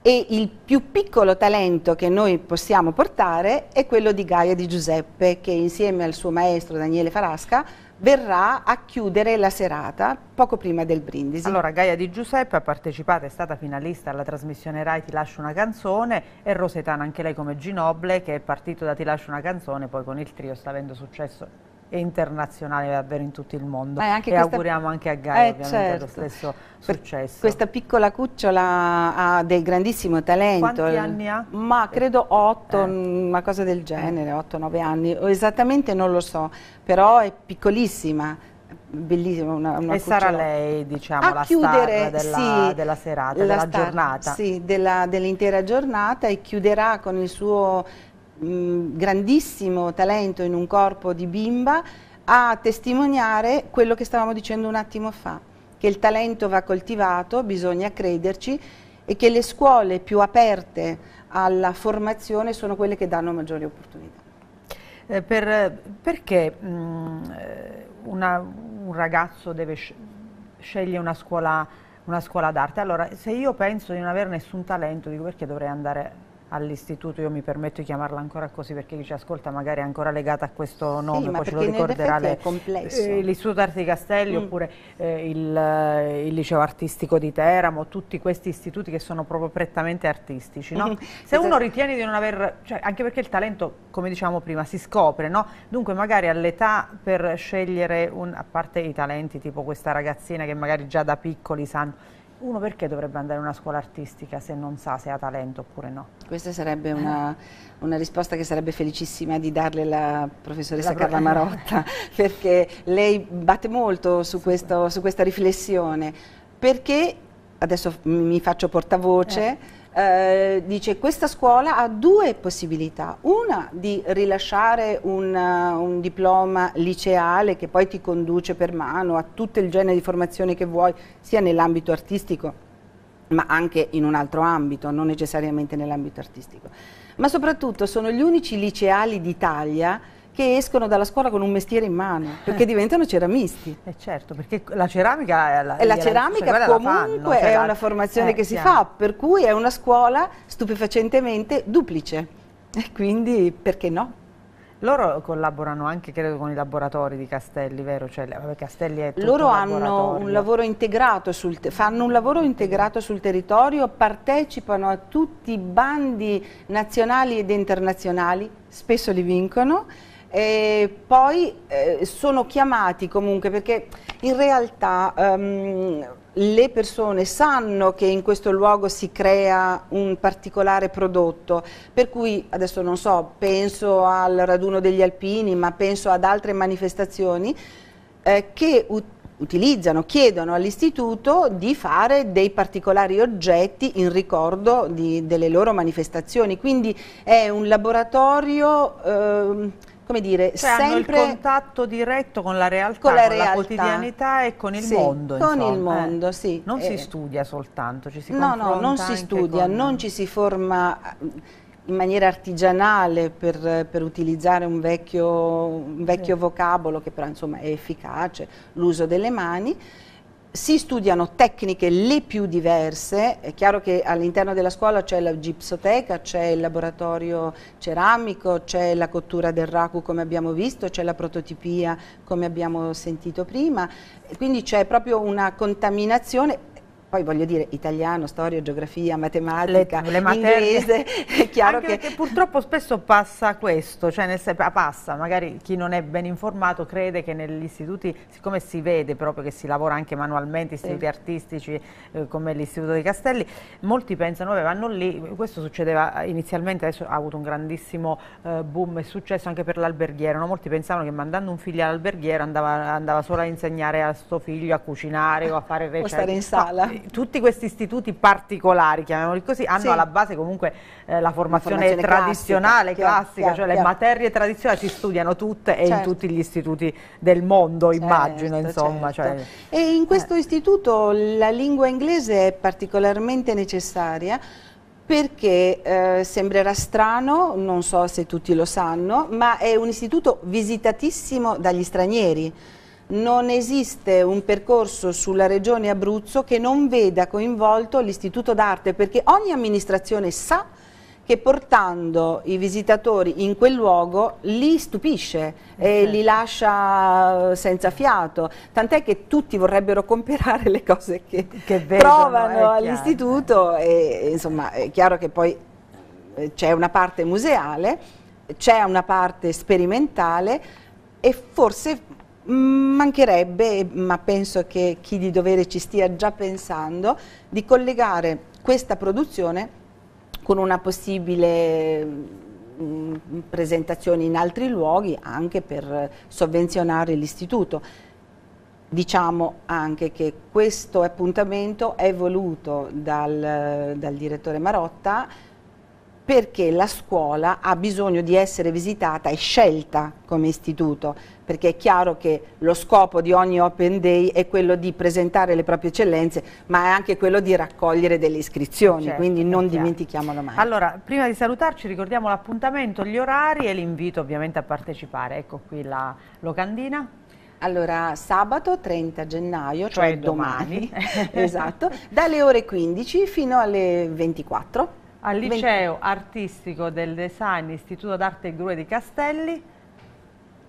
E il più piccolo talento che noi possiamo portare è quello di Gaia di Giuseppe che insieme al suo maestro Daniele Farasca verrà a chiudere la serata poco prima del brindisi. Allora Gaia Di Giuseppe ha partecipato, è stata finalista alla trasmissione Rai Ti lascio una canzone e Rosetana anche lei come Ginoble che è partito da Ti lascio una canzone poi con il trio sta avendo successo internazionale davvero in tutto il mondo eh, anche e auguriamo anche a Gaia eh, ovviamente certo. lo stesso successo. questa piccola cucciola ha del grandissimo talento. Quanti anni ha? Ma credo 8, eh. Mm, una cosa del genere, 8-9 anni, o esattamente non lo so, però è piccolissima bellissima una, una e cucciola. sarà lei diciamo a la chiudere, della, sì, della, serata della star, giornata sì, dell'intera dell giornata e chiuderà con il suo grandissimo talento in un corpo di bimba a testimoniare quello che stavamo dicendo un attimo fa, che il talento va coltivato, bisogna crederci e che le scuole più aperte alla formazione sono quelle che danno maggiori opportunità. Eh, per, perché mh, una, un ragazzo deve scegliere una scuola, scuola d'arte? Allora, se io penso di non avere nessun talento, dico perché dovrei andare all'istituto, io mi permetto di chiamarla ancora così perché chi ci ascolta magari è ancora legata a questo nome, sì, poi ce lo ricorderà eh, l'Istituto d'Arte di Castelli mm. oppure eh, il, eh, il, Liceo Artistico di Teramo, tutti questi istituti che sono proprio prettamente artistici. No? Mm-hmm. Se uno esatto. ritiene di non aver, cioè, anche perché il talento, come diciamo prima, si scopre, no? dunque magari all'età per scegliere, un, a parte i talenti tipo questa ragazzina che magari già da piccoli sanno, uno perché dovrebbe andare in una scuola artistica se non sa se ha talento oppure no? Questa sarebbe una, una risposta che sarebbe felicissima di darle la professoressa la Carla Marotta, perché lei batte molto su, questo, su questa riflessione. Perché, adesso mi faccio portavoce, eh eh, dice questa scuola ha due possibilità, una di rilasciare un, eh, un, diploma liceale che poi ti conduce per mano a tutto il genere di formazione che vuoi, sia nell'ambito artistico ma anche in un altro ambito, non necessariamente nell'ambito artistico. Ma soprattutto sono gli unici liceali d'Italia che escono dalla scuola con un mestiere in mano, perché eh. diventano ceramisti. Eh certo, perché la ceramica è la, la ceramica cioè, comunque la fanno, cioè è una formazione eh, che si chiaro. fa, per cui è una scuola stupefacentemente duplice. E quindi perché no? Loro collaborano anche, credo, con i laboratori di Castelli, vero? Cioè, vabbè, Castelli è tutto Loro hanno un lavoro integrato sul fanno un lavoro integrato sul territorio, partecipano a tutti i bandi nazionali ed internazionali, spesso li vincono, e poi eh, sono chiamati comunque perché in realtà um, le persone sanno che in questo luogo si crea un particolare prodotto, per cui adesso non so, penso al raduno degli alpini, ma penso ad altre manifestazioni eh, che utilizzano, chiedono all'istituto di fare dei particolari oggetti in ricordo di, delle loro manifestazioni, quindi è un laboratorio eh, come dire, cioè sempre... il contatto diretto con la realtà, con la, con realtà. la quotidianità e con il sì, mondo. Con insomma, il eh. mondo, sì. Non eh. si studia soltanto, ci si no, confronta No, non si studia, con... non ci si forma eh, in maniera artigianale per, per utilizzare un vecchio, un vecchio sì. vocabolo che però insomma è efficace, l'uso delle mani, si studiano tecniche le più diverse, è chiaro che all'interno della scuola c'è la gipsoteca, c'è il laboratorio ceramico, c'è la cottura del raku come abbiamo visto, c'è la prototipia come abbiamo sentito prima, quindi c'è proprio una contaminazione poi voglio dire italiano, storia, geografia, matematica, le, le inglese, è chiaro che... purtroppo spesso passa questo, cioè nel, ah, passa, magari chi non è ben informato crede che negli istituti, siccome si vede proprio che si lavora anche manualmente, istituti eh. artistici eh, come l'istituto dei Castelli, molti pensano, vabbè vanno lì, questo succedeva eh, inizialmente, adesso ha avuto un grandissimo eh, boom e successo anche per l'alberghiero, no? molti pensavano che mandando un figlio all'alberghiero andava, andava, solo a insegnare a suo figlio a cucinare o a fare ricette. O stare in sala tutti questi istituti particolari, chiamiamoli così, hanno sì. alla base comunque eh, la formazione, formazione tradizionale, classica, classica chiaro, cioè chiaro. le materie tradizionali si studiano tutte certo. e in certo. tutti gli istituti del mondo, certo, immagino, certo. insomma. Certo. Cioè, e in questo eh. istituto la lingua inglese è particolarmente necessaria perché eh, sembrerà strano, non so se tutti lo sanno, ma è un istituto visitatissimo dagli stranieri non esiste un percorso sulla regione Abruzzo che non veda coinvolto l'istituto d'arte perché ogni amministrazione sa che portando i visitatori in quel luogo li stupisce e eh, certo. li lascia senza fiato, tant'è che tutti vorrebbero comprare le cose che, che vedono, trovano eh, all'istituto e insomma è chiaro che poi eh, c'è una parte museale, c'è una parte sperimentale e forse Mm, mancherebbe, ma penso che chi di dovere ci stia già pensando, di collegare questa produzione con una possibile mh, mm, presentazione in altri luoghi anche per sovvenzionare l'istituto. Diciamo anche che questo appuntamento è voluto dal, dal direttore Marotta perché la scuola ha bisogno di essere visitata e scelta come istituto, perché è chiaro che lo scopo di ogni Open Day è quello di presentare le proprie eccellenze, ma è anche quello di raccogliere delle iscrizioni, certo, quindi non dimentichiamolo mai. Allora, prima di salutarci ricordiamo l'appuntamento, gli orari e l'invito ovviamente a partecipare. Ecco qui la locandina. Allora, sabato 30 gennaio, cioè, cioè domani, domani. esatto, dalle ore 15 fino alle 24 al liceo 20. artistico del design Istituto d'arte Grue di Castelli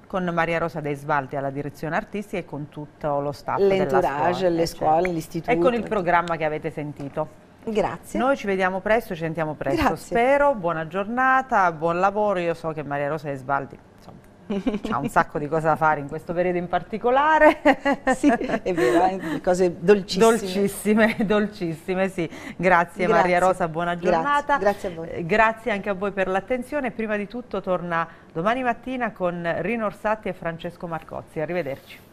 con Maria Rosa De Svalti alla direzione artistica e con tutto lo staff L'entourage, le scuole, l'istituto. E con il programma che avete sentito. Grazie. Noi ci vediamo presto, ci sentiamo presto. Grazie. Spero, buona giornata, buon lavoro. Io so che Maria Rosa De Svalti ha un sacco di cose da fare in questo periodo in particolare. sì, è vero, eh, cose dolcissime. Dolcissime, dolcissime, sì. Grazie, Grazie. Maria Rosa, buona giornata. Grazie. Grazie a voi. Eh, grazie anche a voi per l'attenzione. Prima di tutto torna domani mattina con Rino Orsatti e Francesco Marcozzi. Arrivederci.